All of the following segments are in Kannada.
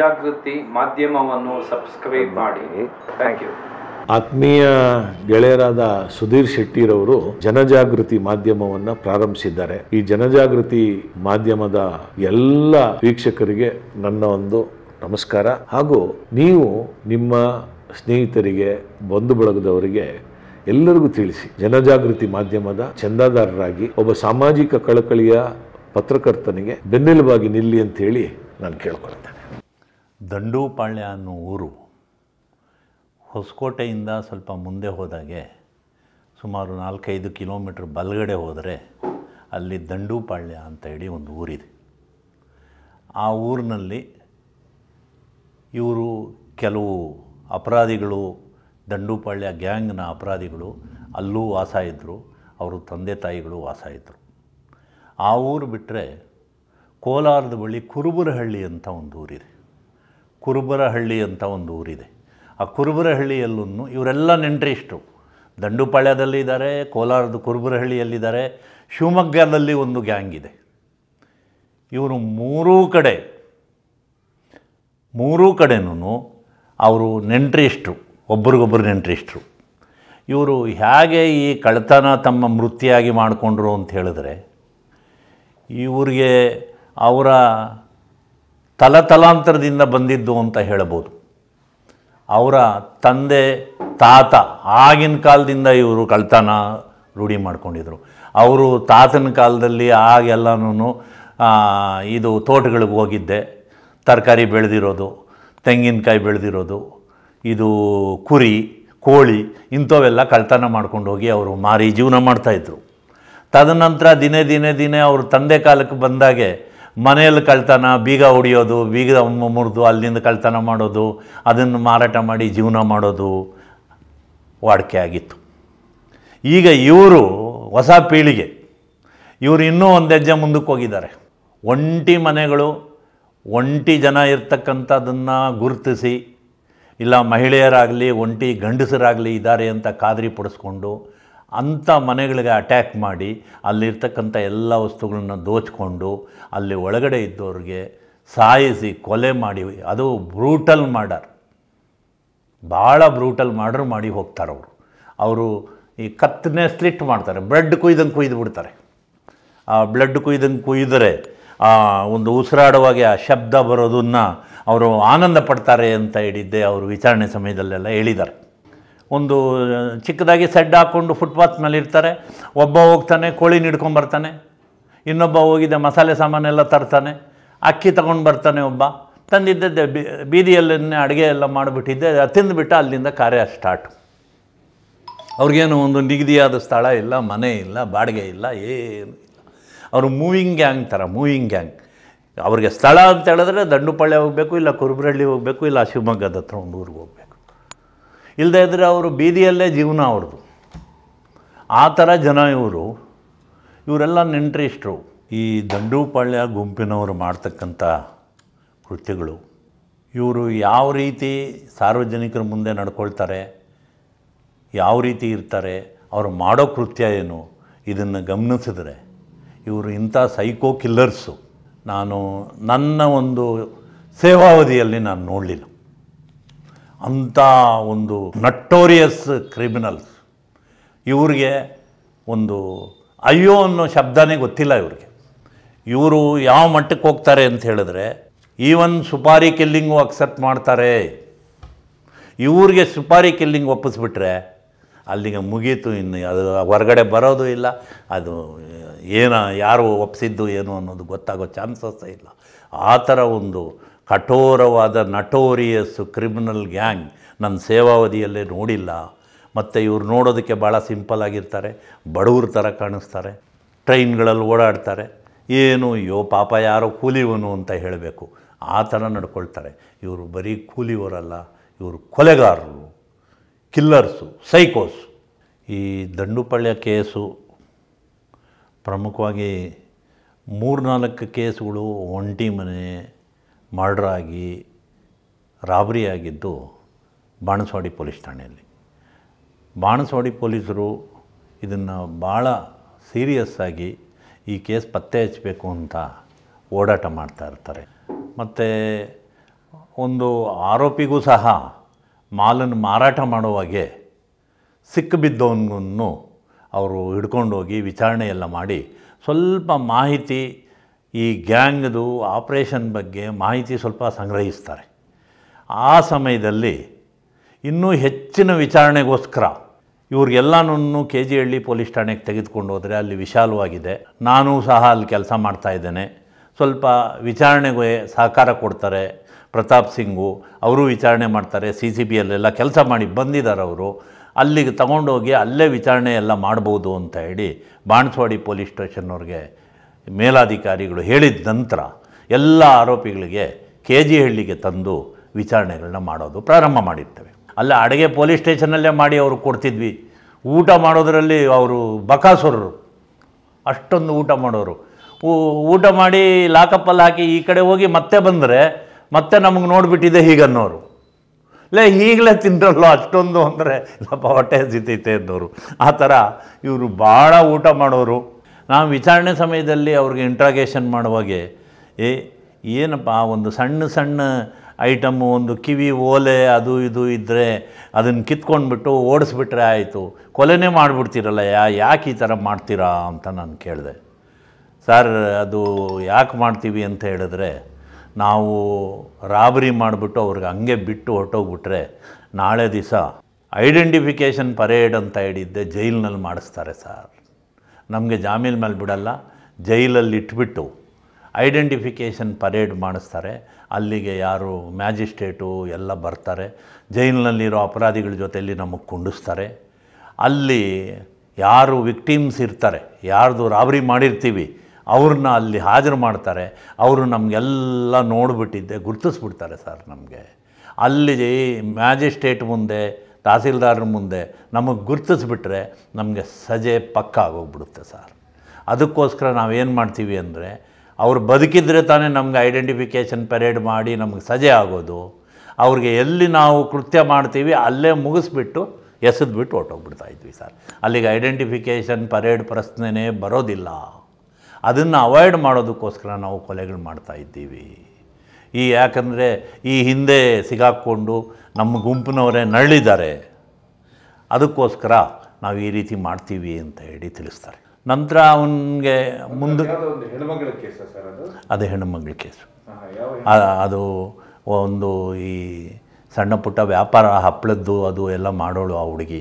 ಜಾಗೃತಿ ಮಾಧ್ಯಮವನ್ನು ಸಬ್ಸ್ಕ್ರೈಬ್ ಮಾಡಿ ಥ್ಯಾಂಕ್ ಯು ಆತ್ಮೀಯ ಗೆಳೆಯರಾದ ಸುಧೀರ್ ಶೆಟ್ಟಿರವರು ಜನಜಾಗೃತಿ ಮಾಧ್ಯಮವನ್ನ ಪ್ರಾರಂಭಿಸಿದ್ದಾರೆ ಈ ಜನಜಾಗೃತಿ ಮಾಧ್ಯಮದ ಎಲ್ಲ ವೀಕ್ಷಕರಿಗೆ ನನ್ನ ಒಂದು ನಮಸ್ಕಾರ ಹಾಗೂ ನೀವು ನಿಮ್ಮ ಸ್ನೇಹಿತರಿಗೆ ಬಂಧು ಬಳಗದವರಿಗೆ ಎಲ್ಲರಿಗೂ ತಿಳಿಸಿ ಜನಜಾಗೃತಿ ಮಾಧ್ಯಮದ ಚಂದಾದಾರರಾಗಿ ಒಬ್ಬ ಸಾಮಾಜಿಕ ಕಳಕಳಿಯ ಪತ್ರಕರ್ತನಿಗೆ ಬೆನ್ನೆಲುಬಾಗಿ ನಿಲ್ಲಿ ಅಂತ ಹೇಳಿ ನಾನು ಕೇಳ್ಕೊಳ್ತೇನೆ ದಂಡೂಪಾಳ್ಯ ಅನ್ನೋ ಊರು ಹೊಸಕೋಟೆಯಿಂದ ಸ್ವಲ್ಪ ಮುಂದೆ ಹೋದಾಗೆ ಸುಮಾರು ನಾಲ್ಕೈದು ಕಿಲೋಮೀಟ್ರ್ ಬಲಗಡೆ ಹೋದರೆ ಅಲ್ಲಿ ದಂಡೂಪಾಳ್ಯ ಅಂತ ಹೇಳಿ ಒಂದು ಊರಿದೆ ಆ ಊರಿನಲ್ಲಿ ಇವರು ಕೆಲವು ಅಪರಾಧಿಗಳು ದಂಡೂಪಾಳ್ಯ ಗ್ಯಾಂಗ್ನ ಅಪರಾಧಿಗಳು ಅಲ್ಲೂ ವಾಸ ಇದ್ದರು ಅವರು ತಂದೆ ತಾಯಿಗಳು ವಾಸ ಇದ್ದರು ಆ ಊರು ಬಿಟ್ಟರೆ ಕೋಲಾರದ ಬಳಿ ಕುರುಬುರಹಳ್ಳಿ ಅಂತ ಒಂದು ಊರಿದೆ ಕುರುಬರಹಳ್ಳಿ ಅಂತ ಒಂದು ಊರಿದೆ ಆ ಕುರುಬರಹಳ್ಳಿಯಲ್ಲೂ ಇವರೆಲ್ಲ ನೆಂಟ್ರಿಷ್ಟು ದಂಡುಪಾಳ್ಯದಲ್ಲಿದ್ದಾರೆ ಕೋಲಾರದ ಕುರುಬರಹಳ್ಳಿಯಲ್ಲಿದ್ದಾರೆ ಶಿವಮೊಗ್ಗದಲ್ಲಿ ಒಂದು ಗ್ಯಾಂಗ್ ಇದೆ ಇವರು ಮೂರೂ ಕಡೆ ಮೂರೂ ಕಡೆನೂ ಅವರು ನೆಂಟ್ರಿಷ್ಟರು ಒಬ್ರಿಗೊಬ್ಬರು ನೆಂಟ್ರಿಷ್ಟರು ಇವರು ಹೇಗೆ ಈ ಕಳ್ತನ ತಮ್ಮ ಮೃತ್ಯಾಗಿ ಮಾಡಿಕೊಂಡ್ರು ಅಂತ ಹೇಳಿದ್ರೆ ಇವರಿಗೆ ಅವರ ತಲತಲಾಂತರದಿಂದ ಬಂದಿದ್ದು ಅಂತ ಹೇಳಬಹುದು ಅವರ ತಂದೆ ತಾತ ಆಗಿನ ಕಾಲದಿಂದ ಇವರು ಕಳ್ತನ ರೂಢಿ ಮಾಡ್ಕೊಂಡಿದ್ರು ಅವರು ತಾತನ ಕಾಲದಲ್ಲಿ ಆಗೆಲ್ಲನೂ ಇದು ತೋಟಗಳಿಗೆ ಹೋಗಿದ್ದೆ ತರಕಾರಿ ಬೆಳೆದಿರೋದು ತೆಂಗಿನಕಾಯಿ ಬೆಳೆದಿರೋದು ಇದು ಕುರಿ ಕೋಳಿ ಇಂಥವೆಲ್ಲ ಕಳ್ತನ ಮಾಡ್ಕೊಂಡು ಹೋಗಿ ಅವರು ಮಾರಿ ಜೀವನ ಮಾಡ್ತಾಯಿದ್ರು ತದನಂತರ ದಿನೇ ದಿನೇ ದಿನೇ ಅವರು ತಂದೆ ಕಾಲಕ್ಕೆ ಬಂದಾಗೆ ಮನೆಯಲ್ಲಿ ಕಳ್ತನ ಬೀಗ ಹೊಡಿಯೋದು ಬೀಗ ಮುರಿದು ಅಲ್ಲಿಂದ ಕಳ್ತನ ಮಾಡೋದು ಅದನ್ನು ಮಾರಾಟ ಮಾಡಿ ಜೀವನ ಮಾಡೋದು ವಾಡಿಕೆ ಆಗಿತ್ತು ಈಗ ಇವರು ಹೊಸ ಪೀಳಿಗೆ ಇವರು ಇನ್ನೂ ಒಂದು ಹೆಜ್ಜೆ ಮುಂದಕ್ಕೆ ಹೋಗಿದ್ದಾರೆ ಒಂಟಿ ಮನೆಗಳು ಒಂಟಿ ಜನ ಇರ್ತಕ್ಕಂಥದ್ದನ್ನು ಗುರುತಿಸಿ ಇಲ್ಲ ಮಹಿಳೆಯರಾಗಲಿ ಒಂಟಿ ಗಂಡಸರಾಗಲಿ ಇದ್ದಾರೆ ಅಂತ ಖಾದ್ರಿ ಪಡಿಸ್ಕೊಂಡು ಅಂಥ ಮನೆಗಳಿಗೆ ಅಟ್ಯಾಕ್ ಮಾಡಿ ಅಲ್ಲಿರ್ತಕ್ಕಂಥ ಎಲ್ಲ ವಸ್ತುಗಳನ್ನ ದೋಚಿಕೊಂಡು ಅಲ್ಲಿ ಒಳಗಡೆ ಇದ್ದವ್ರಿಗೆ ಸಾಯಿಸಿ ಕೊಲೆ ಮಾಡಿ ಅದು ಬ್ರೂಟಲ್ ಮಾಡರ್ ಭಾಳ ಬ್ರೂಟಲ್ ಮಾಡ್ರು ಮಾಡಿ ಹೋಗ್ತಾರೆ ಅವರು ಅವರು ಈ ಕತ್ತನೆ ಸ್ಲಿಟ್ ಮಾಡ್ತಾರೆ ಬ್ಲಡ್ ಕುಯ್ದಂಗೆ ಕುಯ್ದು ಬಿಡ್ತಾರೆ ಆ ಬ್ಲಡ್ ಕುಯ್ದಂಗೆ ಕುಯ್ದರೆ ಆ ಒಂದು ಉಸಿರಾಡುವಾಗೆ ಆ ಶಬ್ದ ಬರೋದನ್ನು ಅವರು ಆನಂದ ಪಡ್ತಾರೆ ಅಂತ ಹೇಳಿದ್ದೆ ಅವರು ವಿಚಾರಣೆ ಸಮಯದಲ್ಲೆಲ್ಲ ಹೇಳಿದ್ದಾರೆ ಒಂದು ಚಿಕ್ಕದಾಗಿ ಸೆಡ್ ಹಾಕ್ಕೊಂಡು ಫುಟ್ಪಾತ್ ಮೇಲೆ ಇರ್ತಾರೆ ಒಬ್ಬ ಹೋಗ್ತಾನೆ ಕೋಳಿ ಹಿಡ್ಕೊಂಬರ್ತಾನೆ ಇನ್ನೊಬ್ಬ ಹೋಗಿದ್ದೆ ಮಸಾಲೆ ಸಾಮಾನೆಲ್ಲ ತರ್ತಾನೆ ಅಕ್ಕಿ ತಗೊಂಡು ಬರ್ತಾನೆ ಒಬ್ಬ ತಂದಿದ್ದದ್ದೇ ಬೀದಿಯಲ್ಲೇ ಅಡುಗೆ ಎಲ್ಲ ಮಾಡಿಬಿಟ್ಟಿದ್ದೆ ತಿಂದುಬಿಟ್ಟು ಅಲ್ಲಿಂದ ಕಾರ್ಯ ಸ್ಟಾರ್ಟ್ ಅವ್ರಿಗೇನು ಒಂದು ನಿಗದಿಯಾದ ಸ್ಥಳ ಇಲ್ಲ ಮನೆ ಇಲ್ಲ ಬಾಡಿಗೆ ಇಲ್ಲ ಏನು ಇಲ್ಲ ಅವರು ಮೂವಿಂಗ್ ಗ್ಯಾಂಗ್ ಥರ ಮೂವಿಂಗ್ ಗ್ಯಾಂಗ್ ಅವ್ರಿಗೆ ಸ್ಥಳ ಅಂತ ಹೇಳಿದ್ರೆ ದಂಡುಪಾಳ್ಯ ಹೋಗಬೇಕು ಇಲ್ಲ ಕುರುಬರಳ್ಳಿ ಹೋಗಬೇಕು ಇಲ್ಲ ಶಿವಮೊಗ್ಗದ ಹತ್ರ ಒಂದು ಊರಿಗೆ ಹೋಗಬೇಕು ಇಲ್ಲದೇ ಇದ್ದರೆ ಅವರು ಬೀದಿಯಲ್ಲೇ ಜೀವನ ಅವ್ರದ್ದು ಆ ಥರ ಜನ ಇವರು ಇವರೆಲ್ಲ ಇಷ್ಟರು ಈ ದಂಡೂಪಾಳ್ಯ ಗುಂಪಿನವರು ಮಾಡ್ತಕ್ಕಂಥ ಕೃತ್ಯಗಳು ಇವರು ಯಾವ ರೀತಿ ಸಾರ್ವಜನಿಕರ ಮುಂದೆ ನಡ್ಕೊಳ್ತಾರೆ ಯಾವ ರೀತಿ ಇರ್ತಾರೆ ಅವರು ಮಾಡೋ ಕೃತ್ಯ ಏನು ಇದನ್ನು ಗಮನಿಸಿದರೆ ಇವರು ಇಂಥ ಸೈಕೋ ಕಿಲ್ಲರ್ಸು ನಾನು ನನ್ನ ಒಂದು ಸೇವಾವಧಿಯಲ್ಲಿ ನಾನು ನೋಡಲಿಲ್ಲ ಅಂಥ ಒಂದು ನಟ್ಟೋರಿಯಸ್ ಕ್ರಿಮಿನಲ್ಸ್ ಇವ್ರಿಗೆ ಒಂದು ಅಯ್ಯೋ ಅನ್ನೋ ಶಬ್ದನೇ ಗೊತ್ತಿಲ್ಲ ಇವ್ರಿಗೆ ಇವರು ಯಾವ ಮಟ್ಟಕ್ಕೆ ಹೋಗ್ತಾರೆ ಅಂತ ಹೇಳಿದ್ರೆ ಈವನ್ ಸುಪಾರಿ ಕಿಲ್ಲಿಂಗು ಅಕ್ಸೆಪ್ಟ್ ಮಾಡ್ತಾರೆ ಇವ್ರಿಗೆ ಸುಪಾರಿ ಕಿಲ್ಲಿಂಗ್ ಒಪ್ಪಿಸ್ಬಿಟ್ರೆ ಅಲ್ಲಿಗೆ ಮುಗೀತು ಇನ್ನು ಅದು ಹೊರಗಡೆ ಬರೋದು ಇಲ್ಲ ಅದು ಏನ ಯಾರು ಒಪ್ಪಿಸಿದ್ದು ಏನು ಅನ್ನೋದು ಗೊತ್ತಾಗೋ ಚಾನ್ಸಸ್ಸೇ ಇಲ್ಲ ಆ ಥರ ಒಂದು ಕಠೋರವಾದ ನಟೋರಿಯಸ್ ಕ್ರಿಮಿನಲ್ ಗ್ಯಾಂಗ್ ನನ್ನ ಸೇವಾವಧಿಯಲ್ಲೇ ನೋಡಿಲ್ಲ ಮತ್ತು ಇವ್ರು ನೋಡೋದಕ್ಕೆ ಭಾಳ ಸಿಂಪಲ್ ಆಗಿರ್ತಾರೆ ಬಡವ್ರ ಥರ ಕಾಣಿಸ್ತಾರೆ ಟ್ರೈನ್ಗಳಲ್ಲಿ ಓಡಾಡ್ತಾರೆ ಏನು ಯೋ ಪಾಪ ಯಾರೋ ಕೂಲಿವನು ಅಂತ ಹೇಳಬೇಕು ಆ ಥರ ನಡ್ಕೊಳ್ತಾರೆ ಇವರು ಬರೀ ಕೂಲಿಯವರಲ್ಲ ಇವರು ಕೊಲೆಗಾರರು ಕಿಲ್ಲರ್ಸು ಸೈಕೋಸ್ ಈ ದಂಡುಪಳ್ಯ ಕೇಸು ಪ್ರಮುಖವಾಗಿ ಮೂರ್ನಾಲ್ಕು ಕೇಸುಗಳು ಒಂಟಿ ಮನೆ ಮರ್ಡರ್ ಆಗಿ ರಾಬರಿ ಆಗಿದ್ದು ಬಾಣಸವಾಡಿ ಪೊಲೀಸ್ ಠಾಣೆಯಲ್ಲಿ ಬಾಣಸವಾಡಿ ಪೊಲೀಸರು ಇದನ್ನು ಭಾಳ ಸೀರಿಯಸ್ ಆಗಿ ಈ ಕೇಸ್ ಪತ್ತೆ ಹಚ್ಚಬೇಕು ಅಂತ ಓಡಾಟ ಮಾಡ್ತಾ ಇರ್ತಾರೆ ಮತ್ತು ಒಂದು ಆರೋಪಿಗೂ ಸಹ ಮಾಲನ್ನು ಮಾರಾಟ ಮಾಡುವಾಗೆ ಸಿಕ್ಕಿಬಿದ್ದವನನ್ನು ಅವರು ಹಿಡ್ಕೊಂಡೋಗಿ ವಿಚಾರಣೆ ವಿಚಾರಣೆಯೆಲ್ಲ ಮಾಡಿ ಸ್ವಲ್ಪ ಮಾಹಿತಿ ಈ ಗ್ಯಾಂಗ್ದು ಆಪ್ರೇಷನ್ ಬಗ್ಗೆ ಮಾಹಿತಿ ಸ್ವಲ್ಪ ಸಂಗ್ರಹಿಸ್ತಾರೆ ಆ ಸಮಯದಲ್ಲಿ ಇನ್ನೂ ಹೆಚ್ಚಿನ ವಿಚಾರಣೆಗೋಸ್ಕರ ಇವ್ರಿಗೆಲ್ಲನೂ ಕೆ ಜಿ ಹಳ್ಳಿ ಪೊಲೀಸ್ ಠಾಣೆಗೆ ತೆಗೆದುಕೊಂಡು ಹೋದರೆ ಅಲ್ಲಿ ವಿಶಾಲವಾಗಿದೆ ನಾನೂ ಸಹ ಅಲ್ಲಿ ಕೆಲಸ ಮಾಡ್ತಾಯಿದ್ದೇನೆ ಸ್ವಲ್ಪ ವಿಚಾರಣೆಗೆ ಸಹಕಾರ ಕೊಡ್ತಾರೆ ಪ್ರತಾಪ್ ಸಿಂಗು ಅವರು ವಿಚಾರಣೆ ಮಾಡ್ತಾರೆ ಸಿ ಸಿ ಬಿ ಅಲ್ಲೆಲ್ಲ ಕೆಲಸ ಮಾಡಿ ಬಂದಿದ್ದಾರೆ ಅವರು ಅಲ್ಲಿಗೆ ತಗೊಂಡೋಗಿ ಅಲ್ಲೇ ವಿಚಾರಣೆ ಎಲ್ಲ ಮಾಡ್ಬೋದು ಅಂತ ಹೇಳಿ ಬಾಣಸವಾಡಿ ಪೊಲೀಸ್ ಸ್ಟೇಷನ್ನವ್ರಿಗೆ ಮೇಲಾಧಿಕಾರಿಗಳು ಹೇಳಿದ ನಂತರ ಎಲ್ಲ ಆರೋಪಿಗಳಿಗೆ ಕೆ ಜಿ ಹಳ್ಳಿಗೆ ತಂದು ವಿಚಾರಣೆಗಳನ್ನ ಮಾಡೋದು ಪ್ರಾರಂಭ ಮಾಡಿರ್ತವೆ ಅಲ್ಲ ಅಡುಗೆ ಪೊಲೀಸ್ ಸ್ಟೇಷನಲ್ಲೇ ಮಾಡಿ ಅವರು ಕೊಡ್ತಿದ್ವಿ ಊಟ ಮಾಡೋದರಲ್ಲಿ ಅವರು ಬಕಾಸುರರು ಅಷ್ಟೊಂದು ಊಟ ಮಾಡೋರು ಊಟ ಮಾಡಿ ಲಾಕಪ್ಪಲ್ಲಿ ಹಾಕಿ ಈ ಕಡೆ ಹೋಗಿ ಮತ್ತೆ ಬಂದರೆ ಮತ್ತೆ ನಮಗೆ ನೋಡಿಬಿಟ್ಟಿದೆ ಹೀಗನ್ನೋರು ಲೇ ಈಗಲೇ ತಿಂದ್ರಲ್ಲೋ ಅಷ್ಟೊಂದು ಅಂದರೆ ಸ್ವಲ್ಪ ಹೊಟ್ಟೆ ಸಿತೈತೆ ಅನ್ನೋರು ಆ ಥರ ಇವರು ಭಾಳ ಊಟ ಮಾಡೋರು ನಾವು ವಿಚಾರಣೆ ಸಮಯದಲ್ಲಿ ಅವ್ರಿಗೆ ಇಂಟ್ರಾಗೇಷನ್ ಮಾಡುವಾಗೆ ಏ ಏನಪ್ಪ ಆ ಒಂದು ಸಣ್ಣ ಸಣ್ಣ ಐಟಮ್ಮು ಒಂದು ಕಿವಿ ಓಲೆ ಅದು ಇದು ಇದ್ದರೆ ಅದನ್ನು ಕಿತ್ಕೊಂಡ್ಬಿಟ್ಟು ಓಡಿಸ್ಬಿಟ್ರೆ ಆಯಿತು ಕೊಲೆನೇ ಮಾಡಿಬಿಡ್ತೀರಲ್ಲ ಯಾ ಯಾಕೆ ಈ ಥರ ಮಾಡ್ತೀರಾ ಅಂತ ನಾನು ಕೇಳಿದೆ ಸರ್ ಅದು ಯಾಕೆ ಮಾಡ್ತೀವಿ ಅಂತ ಹೇಳಿದ್ರೆ ನಾವು ರಾಬರಿ ಮಾಡಿಬಿಟ್ಟು ಅವ್ರಿಗೆ ಹಂಗೆ ಬಿಟ್ಟು ಹೊಟ್ಟೋಗ್ಬಿಟ್ರೆ ನಾಳೆ ದಿವಸ ಐಡೆಂಟಿಫಿಕೇಷನ್ ಪರೇಡ್ ಅಂತ ಹೇಳಿದ್ದೆ ಜೈಲಿನಲ್ಲಿ ಮಾಡಿಸ್ತಾರೆ ಸರ್ ನಮಗೆ ಜಾಮೀನು ಮೇಲೆ ಬಿಡಲ್ಲ ಜೈಲಲ್ಲಿ ಇಟ್ಬಿಟ್ಟು ಐಡೆಂಟಿಫಿಕೇಷನ್ ಪರೇಡ್ ಮಾಡಿಸ್ತಾರೆ ಅಲ್ಲಿಗೆ ಯಾರು ಮ್ಯಾಜಿಸ್ಟ್ರೇಟು ಎಲ್ಲ ಬರ್ತಾರೆ ಜೈಲಿನಲ್ಲಿರೋ ಅಪರಾಧಿಗಳ ಜೊತೆಯಲ್ಲಿ ನಮಗೆ ಕುಂಡಿಸ್ತಾರೆ ಅಲ್ಲಿ ಯಾರು ವಿಕ್ಟಿಮ್ಸ್ ಇರ್ತಾರೆ ಯಾರ್ದು ರಾಬರಿ ಮಾಡಿರ್ತೀವಿ ಅವ್ರನ್ನ ಅಲ್ಲಿ ಹಾಜರು ಮಾಡ್ತಾರೆ ಅವರು ನಮಗೆಲ್ಲ ನೋಡಿಬಿಟ್ಟಿದ್ದೆ ಗುರ್ತಿಸ್ಬಿಡ್ತಾರೆ ಸರ್ ನಮಗೆ ಅಲ್ಲಿ ಮ್ಯಾಜಿಸ್ಟ್ರೇಟ್ ಮುಂದೆ ತಹಸೀಲ್ದಾರ್ರ ಮುಂದೆ ನಮಗೆ ಗುರ್ತಿಸ್ಬಿಟ್ರೆ ನಮಗೆ ಸಜೆ ಪಕ್ಕ ಆಗೋಗ್ಬಿಡುತ್ತೆ ಸರ್ ಅದಕ್ಕೋಸ್ಕರ ನಾವೇನು ಮಾಡ್ತೀವಿ ಅಂದರೆ ಅವ್ರು ಬದುಕಿದ್ರೆ ತಾನೇ ನಮ್ಗೆ ಐಡೆಂಟಿಫಿಕೇಷನ್ ಪೆರೇಡ್ ಮಾಡಿ ನಮಗೆ ಸಜೆ ಆಗೋದು ಅವ್ರಿಗೆ ಎಲ್ಲಿ ನಾವು ಕೃತ್ಯ ಮಾಡ್ತೀವಿ ಅಲ್ಲೇ ಮುಗಿಸ್ಬಿಟ್ಟು ಎಸೆದ್ಬಿಟ್ಟು ಬಿಟ್ಟು ಹೊಟ್ಟೋಗ್ಬಿಡ್ತಾ ಇದ್ವಿ ಸರ್ ಅಲ್ಲಿಗೆ ಐಡೆಂಟಿಫಿಕೇಷನ್ ಪರೇಡ್ ಪ್ರಶ್ನೆನೇ ಬರೋದಿಲ್ಲ ಅದನ್ನು ಅವಾಯ್ಡ್ ಮಾಡೋದಕ್ಕೋಸ್ಕರ ನಾವು ಕೊಲೆಗಳು ಮಾಡ್ತಾ ಇದ್ದೀವಿ ಈ ಯಾಕಂದರೆ ಈ ಹಿಂದೆ ಸಿಗಾಕ್ಕೊಂಡು ನಮ್ಮ ಗುಂಪಿನವರೇ ನರಳಿದ್ದಾರೆ ಅದಕ್ಕೋಸ್ಕರ ನಾವು ಈ ರೀತಿ ಮಾಡ್ತೀವಿ ಅಂತ ಹೇಳಿ ತಿಳಿಸ್ತಾರೆ ನಂತರ ಅವನಿಗೆ ಮುಂದೆ ಅದೇ ಹೆಣ್ಣುಮಗಳ ಕೇಸು ಅದು ಒಂದು ಈ ಸಣ್ಣ ಪುಟ್ಟ ವ್ಯಾಪಾರ ಹಪ್ಪಳದ್ದು ಅದು ಎಲ್ಲ ಮಾಡೋಳು ಆ ಹುಡುಗಿ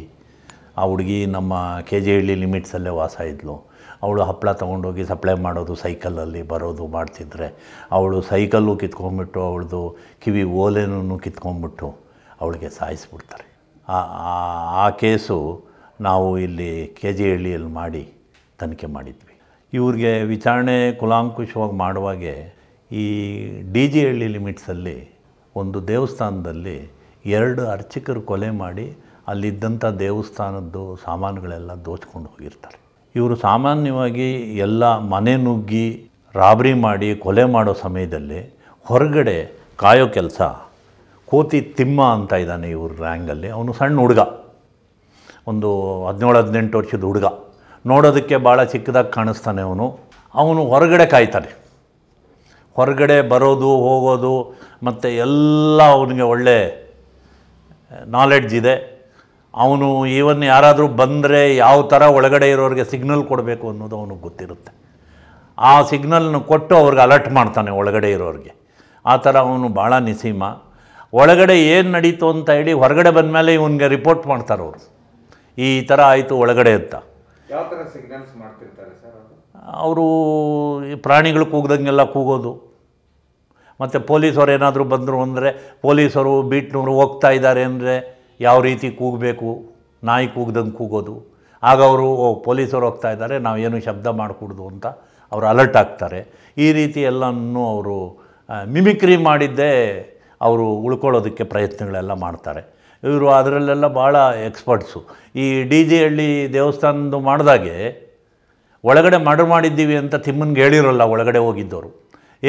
ಆ ಹುಡುಗಿ ನಮ್ಮ ಕೆ ಜಿ ಹಳ್ಳಿ ಲಿಮಿಟ್ಸಲ್ಲೇ ವಾಸ ಇದ್ಲು ಅವಳು ಹಪ್ಪಳ ತೊಗೊಂಡೋಗಿ ಸಪ್ಲೈ ಮಾಡೋದು ಸೈಕಲಲ್ಲಿ ಬರೋದು ಮಾಡ್ತಿದ್ರೆ ಅವಳು ಸೈಕಲ್ಲು ಕಿತ್ಕೊಂಡ್ಬಿಟ್ಟು ಅವಳದು ಕಿವಿ ಓಲೆನೂ ಕಿತ್ಕೊಂಡ್ಬಿಟ್ಟು ಅವಳಿಗೆ ಸಾಯಿಸ್ಬಿಡ್ತಾರೆ ಆ ಕೇಸು ನಾವು ಇಲ್ಲಿ ಕೆ ಜಿ ಹಳ್ಳಿಯಲ್ಲಿ ಮಾಡಿ ತನಿಖೆ ಮಾಡಿದ್ವಿ ಇವ್ರಿಗೆ ವಿಚಾರಣೆ ಕುಲಾಂಕುಷವಾಗಿ ಮಾಡುವಾಗೆ ಈ ಡಿ ಜಿ ಹಳ್ಳಿ ಲಿಮಿಟ್ಸಲ್ಲಿ ಒಂದು ದೇವಸ್ಥಾನದಲ್ಲಿ ಎರಡು ಅರ್ಚಕರು ಕೊಲೆ ಮಾಡಿ ಅಲ್ಲಿದ್ದಂಥ ದೇವಸ್ಥಾನದ್ದು ಸಾಮಾನುಗಳೆಲ್ಲ ದೋಚ್ಕೊಂಡು ಹೋಗಿರ್ತಾರೆ ಇವರು ಸಾಮಾನ್ಯವಾಗಿ ಎಲ್ಲ ಮನೆ ನುಗ್ಗಿ ರಾಬರಿ ಮಾಡಿ ಕೊಲೆ ಮಾಡೋ ಸಮಯದಲ್ಲಿ ಹೊರಗಡೆ ಕಾಯೋ ಕೆಲಸ ಕೋತಿ ತಿಮ್ಮ ಅಂತ ಇದ್ದಾನೆ ಇವ್ರ ರ್ಯಾಂಗಲ್ಲಿ ಅವನು ಸಣ್ಣ ಹುಡುಗ ಒಂದು ಹದಿನೇಳು ಹದಿನೆಂಟು ವರ್ಷದ ಹುಡುಗ ನೋಡೋದಕ್ಕೆ ಭಾಳ ಚಿಕ್ಕದಾಗಿ ಕಾಣಿಸ್ತಾನೆ ಅವನು ಅವನು ಹೊರಗಡೆ ಕಾಯ್ತಾನೆ ಹೊರಗಡೆ ಬರೋದು ಹೋಗೋದು ಮತ್ತು ಎಲ್ಲ ಅವನಿಗೆ ಒಳ್ಳೆ ನಾಲೆಡ್ಜ್ ಇದೆ ಅವನು ಈವನ್ ಯಾರಾದರೂ ಬಂದರೆ ಯಾವ ಥರ ಒಳಗಡೆ ಇರೋರಿಗೆ ಸಿಗ್ನಲ್ ಕೊಡಬೇಕು ಅನ್ನೋದು ಅವನಿಗೆ ಗೊತ್ತಿರುತ್ತೆ ಆ ಸಿಗ್ನಲ್ನ ಕೊಟ್ಟು ಅವ್ರಿಗೆ ಅಲರ್ಟ್ ಮಾಡ್ತಾನೆ ಒಳಗಡೆ ಇರೋರಿಗೆ ಆ ಥರ ಅವನು ಭಾಳ ನಿಸೀಮ ಒಳಗಡೆ ಏನು ನಡೀತು ಅಂತ ಹೇಳಿ ಹೊರಗಡೆ ಬಂದ ಮೇಲೆ ಇವನಿಗೆ ರಿಪೋರ್ಟ್ ಮಾಡ್ತಾರೆ ಅವರು ಈ ಥರ ಆಯಿತು ಒಳಗಡೆ ಅಂತ ಯಾವ ಥರ ಸಿಗ್ನಲ್ಸ್ ಮಾಡ್ತಿರ್ತಾರೆ ಸರ್ ಅವರು ಪ್ರಾಣಿಗಳು ಕೂಗ್ದಂಗೆಲ್ಲ ಕೂಗೋದು ಮತ್ತು ಪೊಲೀಸವ್ರು ಏನಾದರೂ ಬಂದರು ಅಂದರೆ ಪೊಲೀಸರು ಬೀಟ್ನವರು ಹೋಗ್ತಾ ಇದ್ದಾರೆ ಅಂದರೆ ಯಾವ ರೀತಿ ಕೂಗಬೇಕು ನಾಯಿ ಕೂಗ್ದಂಗೆ ಕೂಗೋದು ಆಗ ಅವರು ಓ ಪೊಲೀಸರು ಹೋಗ್ತಾ ಇದ್ದಾರೆ ನಾವೇನು ಶಬ್ದ ಮಾಡಿಕೊಡ್ದು ಅಂತ ಅವರು ಅಲರ್ಟ್ ಆಗ್ತಾರೆ ಈ ರೀತಿ ಎಲ್ಲನೂ ಅವರು ಮಿಮಿಕ್ರಿ ಮಾಡಿದ್ದೇ ಅವರು ಉಳ್ಕೊಳ್ಳೋದಕ್ಕೆ ಪ್ರಯತ್ನಗಳೆಲ್ಲ ಮಾಡ್ತಾರೆ ಇವರು ಅದರಲ್ಲೆಲ್ಲ ಭಾಳ ಎಕ್ಸ್ಪರ್ಟ್ಸು ಈ ಡಿ ಜಿ ಹಳ್ಳಿ ದೇವಸ್ಥಾನದ್ದು ಮಾಡಿದಾಗೆ ಒಳಗಡೆ ಮರ್ಡರ್ ಮಾಡಿದ್ದೀವಿ ಅಂತ ತಿಮ್ಮನ್ಗೆ ಹೇಳಿರೋಲ್ಲ ಒಳಗಡೆ ಹೋಗಿದ್ದವರು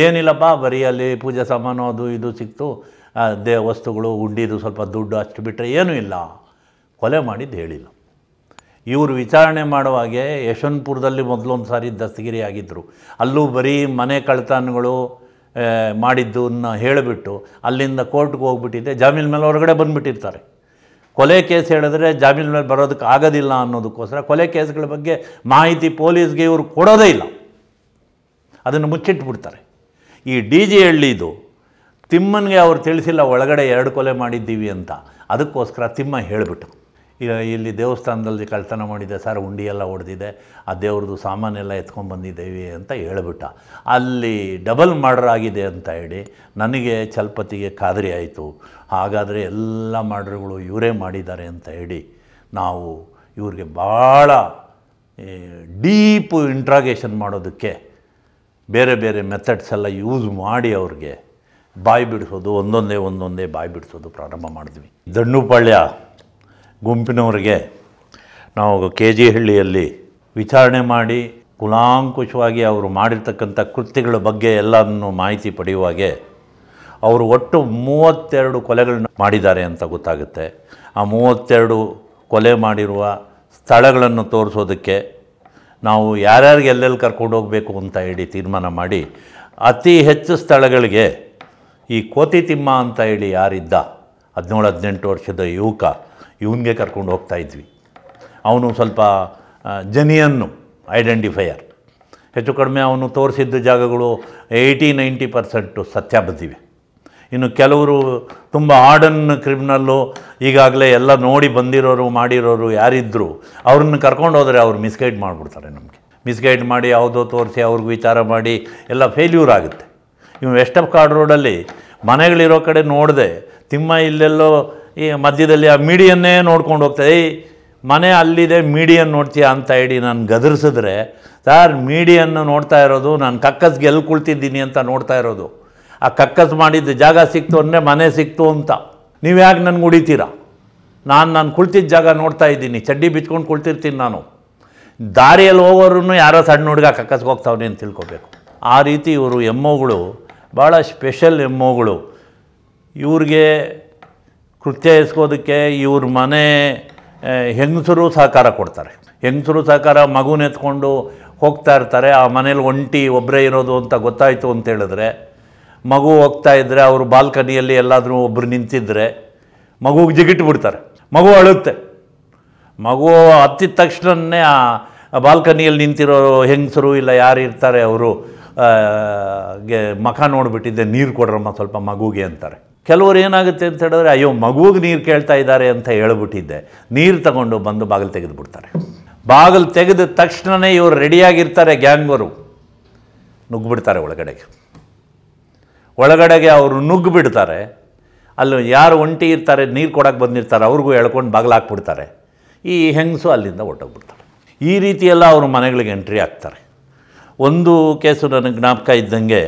ಏನಿಲ್ಲಪ್ಪ ಬರೀ ಅಲ್ಲಿ ಪೂಜೆ ಸಾಮಾನು ಅದು ಇದು ಸಿಕ್ತು ದೇ ವಸ್ತುಗಳು ಉಂಡಿದು ಸ್ವಲ್ಪ ದುಡ್ಡು ಅಷ್ಟು ಬಿಟ್ಟರೆ ಏನೂ ಇಲ್ಲ ಕೊಲೆ ಮಾಡಿದ್ದು ಹೇಳಿಲ್ಲ ಇವರು ವಿಚಾರಣೆ ಮಾಡುವಾಗೆ ಯಶವಂತಪುರದಲ್ಲಿ ಮೊದಲೊಂದು ಸಾರಿ ದಸ್ತಗಿರಿ ಆಗಿದ್ದರು ಅಲ್ಲೂ ಬರೀ ಮನೆ ಕಳ್ತನಗಳು ಮಾಡಿದ್ದನ್ನ ಹೇಳಿಬಿಟ್ಟು ಅಲ್ಲಿಂದ ಕೋರ್ಟ್ಗೆ ಹೋಗ್ಬಿಟ್ಟಿದ್ದೆ ಜಾಮೀನು ಮೇಲೆ ಹೊರಗಡೆ ಬಂದುಬಿಟ್ಟಿರ್ತಾರೆ ಕೊಲೆ ಕೇಸ್ ಹೇಳಿದ್ರೆ ಜಾಮೀನು ಮೇಲೆ ಬರೋದಕ್ಕೆ ಆಗೋದಿಲ್ಲ ಅನ್ನೋದಕ್ಕೋಸ್ಕರ ಕೊಲೆ ಕೇಸ್ಗಳ ಬಗ್ಗೆ ಮಾಹಿತಿ ಪೊಲೀಸ್ಗೆ ಇವರು ಕೊಡೋದೇ ಇಲ್ಲ ಅದನ್ನು ಮುಚ್ಚಿಟ್ಬಿಡ್ತಾರೆ ಈ ಡಿ ಜಿ ಹಳ್ಳಿದು ತಿಮ್ಮನಿಗೆ ಅವ್ರು ತಿಳಿಸಿಲ್ಲ ಒಳಗಡೆ ಎರಡು ಕೊಲೆ ಮಾಡಿದ್ದೀವಿ ಅಂತ ಅದಕ್ಕೋಸ್ಕರ ತಿಮ್ಮ ಹೇಳಿಬಿಟ್ಟು ಇಲ್ಲಿ ದೇವಸ್ಥಾನದಲ್ಲಿ ಕಳ್ತನ ಮಾಡಿದೆ ಸರ್ ಉಂಡಿಯೆಲ್ಲ ಹೊಡೆದಿದೆ ಆ ದೇವ್ರದ್ದು ಸಾಮಾನೆಲ್ಲ ಬಂದಿದ್ದೇವೆ ಅಂತ ಹೇಳಿಬಿಟ್ಟ ಅಲ್ಲಿ ಡಬಲ್ ಮರ್ಡರ್ ಆಗಿದೆ ಅಂತ ಹೇಳಿ ನನಗೆ ಚಲ್ಪತಿಗೆ ಖಾದ್ರಿ ಆಯಿತು ಹಾಗಾದರೆ ಎಲ್ಲ ಮರ್ಡರ್ಗಳು ಇವರೇ ಮಾಡಿದ್ದಾರೆ ಅಂತ ಹೇಳಿ ನಾವು ಇವ್ರಿಗೆ ಭಾಳ ಡೀಪು ಇಂಟ್ರಾಗೇಷನ್ ಮಾಡೋದಕ್ಕೆ ಬೇರೆ ಬೇರೆ ಮೆಥಡ್ಸ್ ಎಲ್ಲ ಯೂಸ್ ಮಾಡಿ ಅವ್ರಿಗೆ ಬಾಯಿ ಬಿಡಿಸೋದು ಒಂದೊಂದೇ ಒಂದೊಂದೇ ಬಾಯಿ ಬಿಡಿಸೋದು ಪ್ರಾರಂಭ ಮಾಡಿದ್ವಿ ದಣ್ಣುಪಾಳ್ಯ ಗುಂಪಿನವರಿಗೆ ನಾವು ಕೆ ಜಿ ಹಳ್ಳಿಯಲ್ಲಿ ವಿಚಾರಣೆ ಮಾಡಿ ಕುಲಾಂಕುಷವಾಗಿ ಅವರು ಮಾಡಿರ್ತಕ್ಕಂಥ ಕೃತ್ಯಗಳ ಬಗ್ಗೆ ಎಲ್ಲವನ್ನು ಮಾಹಿತಿ ಪಡೆಯುವಾಗೆ ಅವರು ಒಟ್ಟು ಮೂವತ್ತೆರಡು ಕೊಲೆಗಳನ್ನ ಮಾಡಿದ್ದಾರೆ ಅಂತ ಗೊತ್ತಾಗುತ್ತೆ ಆ ಮೂವತ್ತೆರಡು ಕೊಲೆ ಮಾಡಿರುವ ಸ್ಥಳಗಳನ್ನು ತೋರಿಸೋದಕ್ಕೆ ನಾವು ಯಾರ್ಯಾರಿಗೆ ಎಲ್ಲೆಲ್ಲಿ ಕರ್ಕೊಂಡು ಹೋಗಬೇಕು ಅಂತ ಹೇಳಿ ತೀರ್ಮಾನ ಮಾಡಿ ಅತಿ ಹೆಚ್ಚು ಸ್ಥಳಗಳಿಗೆ ಈ ಕೋತಿ ತಿಮ್ಮ ಅಂತ ಹೇಳಿ ಯಾರಿದ್ದ ಹದಿನೇಳು ಹದಿನೆಂಟು ವರ್ಷದ ಯುವಕ ಇವನಿಗೆ ಕರ್ಕೊಂಡು ಹೋಗ್ತಾ ಇದ್ವಿ ಅವನು ಸ್ವಲ್ಪ ಜನಿಯನ್ನು ಐಡೆಂಟಿಫೈಯರ್ ಹೆಚ್ಚು ಕಡಿಮೆ ಅವನು ತೋರಿಸಿದ್ದ ಜಾಗಗಳು ಏಯ್ಟಿ ನೈಂಟಿ ಪರ್ಸೆಂಟು ಸತ್ಯ ಬಂದಿವೆ ಇನ್ನು ಕೆಲವರು ತುಂಬ ಆರ್ಡನ್ ಕ್ರಿಮಿನಲ್ಲು ಈಗಾಗಲೇ ಎಲ್ಲ ನೋಡಿ ಬಂದಿರೋರು ಮಾಡಿರೋರು ಯಾರಿದ್ದರು ಅವ್ರನ್ನ ಕರ್ಕೊಂಡು ಹೋದರೆ ಅವ್ರು ಮಿಸ್ಗೈಡ್ ಮಾಡಿಬಿಡ್ತಾರೆ ನಮಗೆ ಮಿಸ್ಗೈಡ್ ಮಾಡಿ ಯಾವುದೋ ತೋರಿಸಿ ಅವ್ರಿಗೆ ವಿಚಾರ ಮಾಡಿ ಎಲ್ಲ ಫೇಲ್ಯೂರ್ ಆಗುತ್ತೆ ಇವನು ವೆಸ್ಟ್ ಆಫ್ ಕಾರ್ಡ್ ರೋಡಲ್ಲಿ ಮನೆಗಳಿರೋ ಕಡೆ ನೋಡಿದೆ ತಿಮ್ಮ ಇಲ್ಲೆಲ್ಲೋ ಈ ಮಧ್ಯದಲ್ಲಿ ಆ ಮೀಡಿಯನ್ನೇ ನೋಡ್ಕೊಂಡು ಹೋಗ್ತದೆ ಏಯ್ ಮನೆ ಅಲ್ಲಿದೆ ಮೀಡಿಯನ್ ನೋಡ್ತೀಯ ಅಂತ ಹೇಳಿ ನಾನು ಗದರಿಸಿದ್ರೆ ಸರ್ ಮೀಡಿಯನ್ನು ನೋಡ್ತಾ ಇರೋದು ನಾನು ಕಕ್ಕಸ್ ಎಲ್ಲಿ ಕುಳ್ತಿದ್ದೀನಿ ಅಂತ ನೋಡ್ತಾ ಇರೋದು ಆ ಕಕ್ಕಸ್ ಮಾಡಿದ್ದ ಜಾಗ ಸಿಕ್ತು ಅಂದರೆ ಮನೆ ಸಿಕ್ತು ಅಂತ ನೀವು ಯಾಕೆ ನನಗೆ ಉಡಿತೀರ ನಾನು ನಾನು ಕುಳ್ತಿದ್ದ ಜಾಗ ನೋಡ್ತಾ ಇದ್ದೀನಿ ಚಡ್ಡಿ ಬಿಚ್ಕೊಂಡು ಕುಳ್ತಿರ್ತೀನಿ ನಾನು ದಾರಿಯಲ್ಲಿ ಹೋಗೋರು ಯಾರೋ ಸಣ್ಣ ಹುಡುಗ ಕಕ್ಕಸ್ಗೆ ಹೋಗ್ತಾವನೆ ಅಂತ ತಿಳ್ಕೊಬೇಕು ಆ ರೀತಿ ಇವರು ಎಮ್ಮೋಗಳು ಭಾಳ ಸ್ಪೆಷಲ್ ಎಮ್ಮೋಗಳು ಇವ್ರಿಗೆ ಕೃತ್ಯ ಎಸ್ಕೋದಕ್ಕೆ ಇವ್ರ ಮನೆ ಹೆಂಗಸರು ಸಹಕಾರ ಕೊಡ್ತಾರೆ ಹೆಂಗಸರು ಸಹಕಾರ ಮಗುನೆತ್ಕೊಂಡು ಹೋಗ್ತಾ ಇರ್ತಾರೆ ಆ ಮನೇಲಿ ಒಂಟಿ ಒಬ್ಬರೇ ಇರೋದು ಅಂತ ಗೊತ್ತಾಯಿತು ಅಂತ ಹೇಳಿದ್ರೆ ಮಗು ಹೋಗ್ತಾ ಇದ್ದರೆ ಅವರು ಬಾಲ್ಕನಿಯಲ್ಲಿ ಎಲ್ಲಾದರೂ ಒಬ್ಬರು ನಿಂತಿದ್ದರೆ ಮಗುಗೆ ಜಿಗಿಟ್ಟು ಮಗು ಅಳುತ್ತೆ ಮಗು ಹತ್ತಿದ ತಕ್ಷಣವೇ ಆ ಬಾಲ್ಕನಿಯಲ್ಲಿ ನಿಂತಿರೋ ಹೆಂಗಸರು ಇಲ್ಲ ಯಾರು ಇರ್ತಾರೆ ಅವರು ಗೆ ಮಖ ನೋಡಿಬಿಟ್ಟಿದ್ದೆ ನೀರು ಕೊಡ್ರಮ್ಮ ಸ್ವಲ್ಪ ಮಗುಗೆ ಅಂತಾರೆ ಕೆಲವರು ಏನಾಗುತ್ತೆ ಅಂತ ಹೇಳಿದ್ರೆ ಅಯ್ಯೋ ಮಗುವಿಗೆ ನೀರು ಕೇಳ್ತಾ ಇದ್ದಾರೆ ಅಂತ ಹೇಳ್ಬಿಟ್ಟಿದ್ದೆ ನೀರು ತಗೊಂಡು ಬಂದು ಬಾಗಿಲು ತೆಗೆದುಬಿಡ್ತಾರೆ ಬಾಗಿಲು ತೆಗೆದ ತಕ್ಷಣವೇ ಇವರು ರೆಡಿಯಾಗಿರ್ತಾರೆ ಗ್ಯಾಂಗ್ವರು ನುಗ್ಗಿಬಿಡ್ತಾರೆ ಒಳಗಡೆಗೆ ಒಳಗಡೆಗೆ ಅವರು ನುಗ್ಗಿಬಿಡ್ತಾರೆ ಅಲ್ಲಿ ಯಾರು ಒಂಟಿ ಇರ್ತಾರೆ ನೀರು ಕೊಡೋಕೆ ಬಂದಿರ್ತಾರೆ ಅವ್ರಿಗೂ ಎಳ್ಕೊಂಡು ಬಾಗಿಲು ಹಾಕ್ಬಿಡ್ತಾರೆ ಈ ಹೆಂಗಸು ಅಲ್ಲಿಂದ ಹೊಟ್ಟೋಗ್ಬಿಡ್ತಾರೆ ಈ ರೀತಿಯೆಲ್ಲ ಅವರು ಮನೆಗಳಿಗೆ ಎಂಟ್ರಿ ಆಗ್ತಾರೆ ಒಂದು ಕೇಸು ನನಗೆ ಜ್ಞಾಪಕ ಇದ್ದಂಗೆ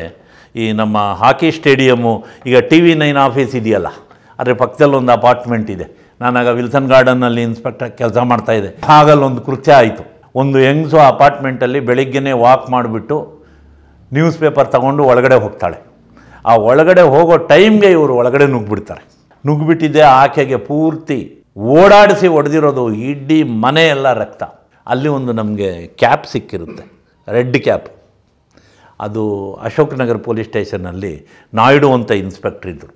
ಈ ನಮ್ಮ ಹಾಕಿ ಸ್ಟೇಡಿಯಮ್ಮು ಈಗ ಟಿ ವಿ ನೈನ್ ಆಫೀಸ್ ಇದೆಯಲ್ಲ ಅದರ ಪಕ್ಕದಲ್ಲಿ ಒಂದು ಅಪಾರ್ಟ್ಮೆಂಟ್ ಇದೆ ನಾನಾಗ ವಿಲ್ಸನ್ ಗಾರ್ಡನ್ನಲ್ಲಿ ಇನ್ಸ್ಪೆಕ್ಟರ್ ಕೆಲಸ ಮಾಡ್ತಾಯಿದ್ದೆ ಒಂದು ಕೃತ್ಯ ಆಯಿತು ಒಂದು ಹೆಂಗಸು ಅಪಾರ್ಟ್ಮೆಂಟಲ್ಲಿ ಬೆಳಿಗ್ಗೆ ವಾಕ್ ಮಾಡಿಬಿಟ್ಟು ನ್ಯೂಸ್ ಪೇಪರ್ ತೊಗೊಂಡು ಒಳಗಡೆ ಹೋಗ್ತಾಳೆ ಆ ಒಳಗಡೆ ಹೋಗೋ ಟೈಮ್ಗೆ ಇವರು ಒಳಗಡೆ ನುಗ್ಗಿಬಿಡ್ತಾರೆ ನುಗ್ಗಿಬಿಟ್ಟಿದ್ದೆ ಆಕೆಗೆ ಪೂರ್ತಿ ಓಡಾಡಿಸಿ ಹೊಡೆದಿರೋದು ಇಡೀ ಮನೆಯೆಲ್ಲ ರಕ್ತ ಅಲ್ಲಿ ಒಂದು ನಮಗೆ ಕ್ಯಾಪ್ ಸಿಕ್ಕಿರುತ್ತೆ ರೆಡ್ ಕ್ಯಾಪ್ ಅದು ಅಶೋಕ್ ನಗರ್ ಪೊಲೀಸ್ ಸ್ಟೇಷನ್ನಲ್ಲಿ ನಾಯ್ಡು ಅಂತ ಇನ್ಸ್ಪೆಕ್ಟ್ರ್ ಇದ್ದರು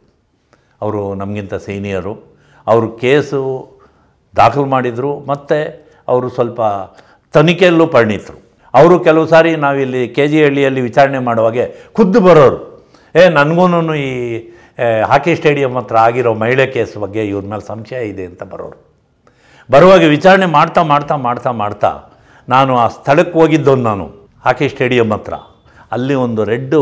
ಅವರು ನಮಗಿಂತ ಸೀನಿಯರು ಅವರು ಕೇಸು ದಾಖಲು ಮಾಡಿದರು ಮತ್ತು ಅವರು ಸ್ವಲ್ಪ ತನಿಖೆಯಲ್ಲೂ ಪರಿಣಿತರು ಅವರು ಕೆಲವು ಸಾರಿ ನಾವಿಲ್ಲಿ ಕೆ ಜಿ ಹಳ್ಳಿಯಲ್ಲಿ ವಿಚಾರಣೆ ಮಾಡುವಾಗೆ ಖುದ್ದು ಬರೋರು ಏ ನನಗೂ ಈ ಹಾಕಿ ಸ್ಟೇಡಿಯಂ ಹತ್ರ ಆಗಿರೋ ಮಹಿಳೆ ಕೇಸ್ ಬಗ್ಗೆ ಇವ್ರ ಮೇಲೆ ಸಂಶಯ ಇದೆ ಅಂತ ಬರೋರು ಬರುವಾಗ ವಿಚಾರಣೆ ಮಾಡ್ತಾ ಮಾಡ್ತಾ ಮಾಡ್ತಾ ಮಾಡ್ತಾ ನಾನು ಆ ಸ್ಥಳಕ್ಕೆ ಹೋಗಿದ್ದವನು ನಾನು ಹಾಕಿ ಸ್ಟೇಡಿಯಂ ಹತ್ರ ಅಲ್ಲಿ ಒಂದು ರೆಡ್ಡು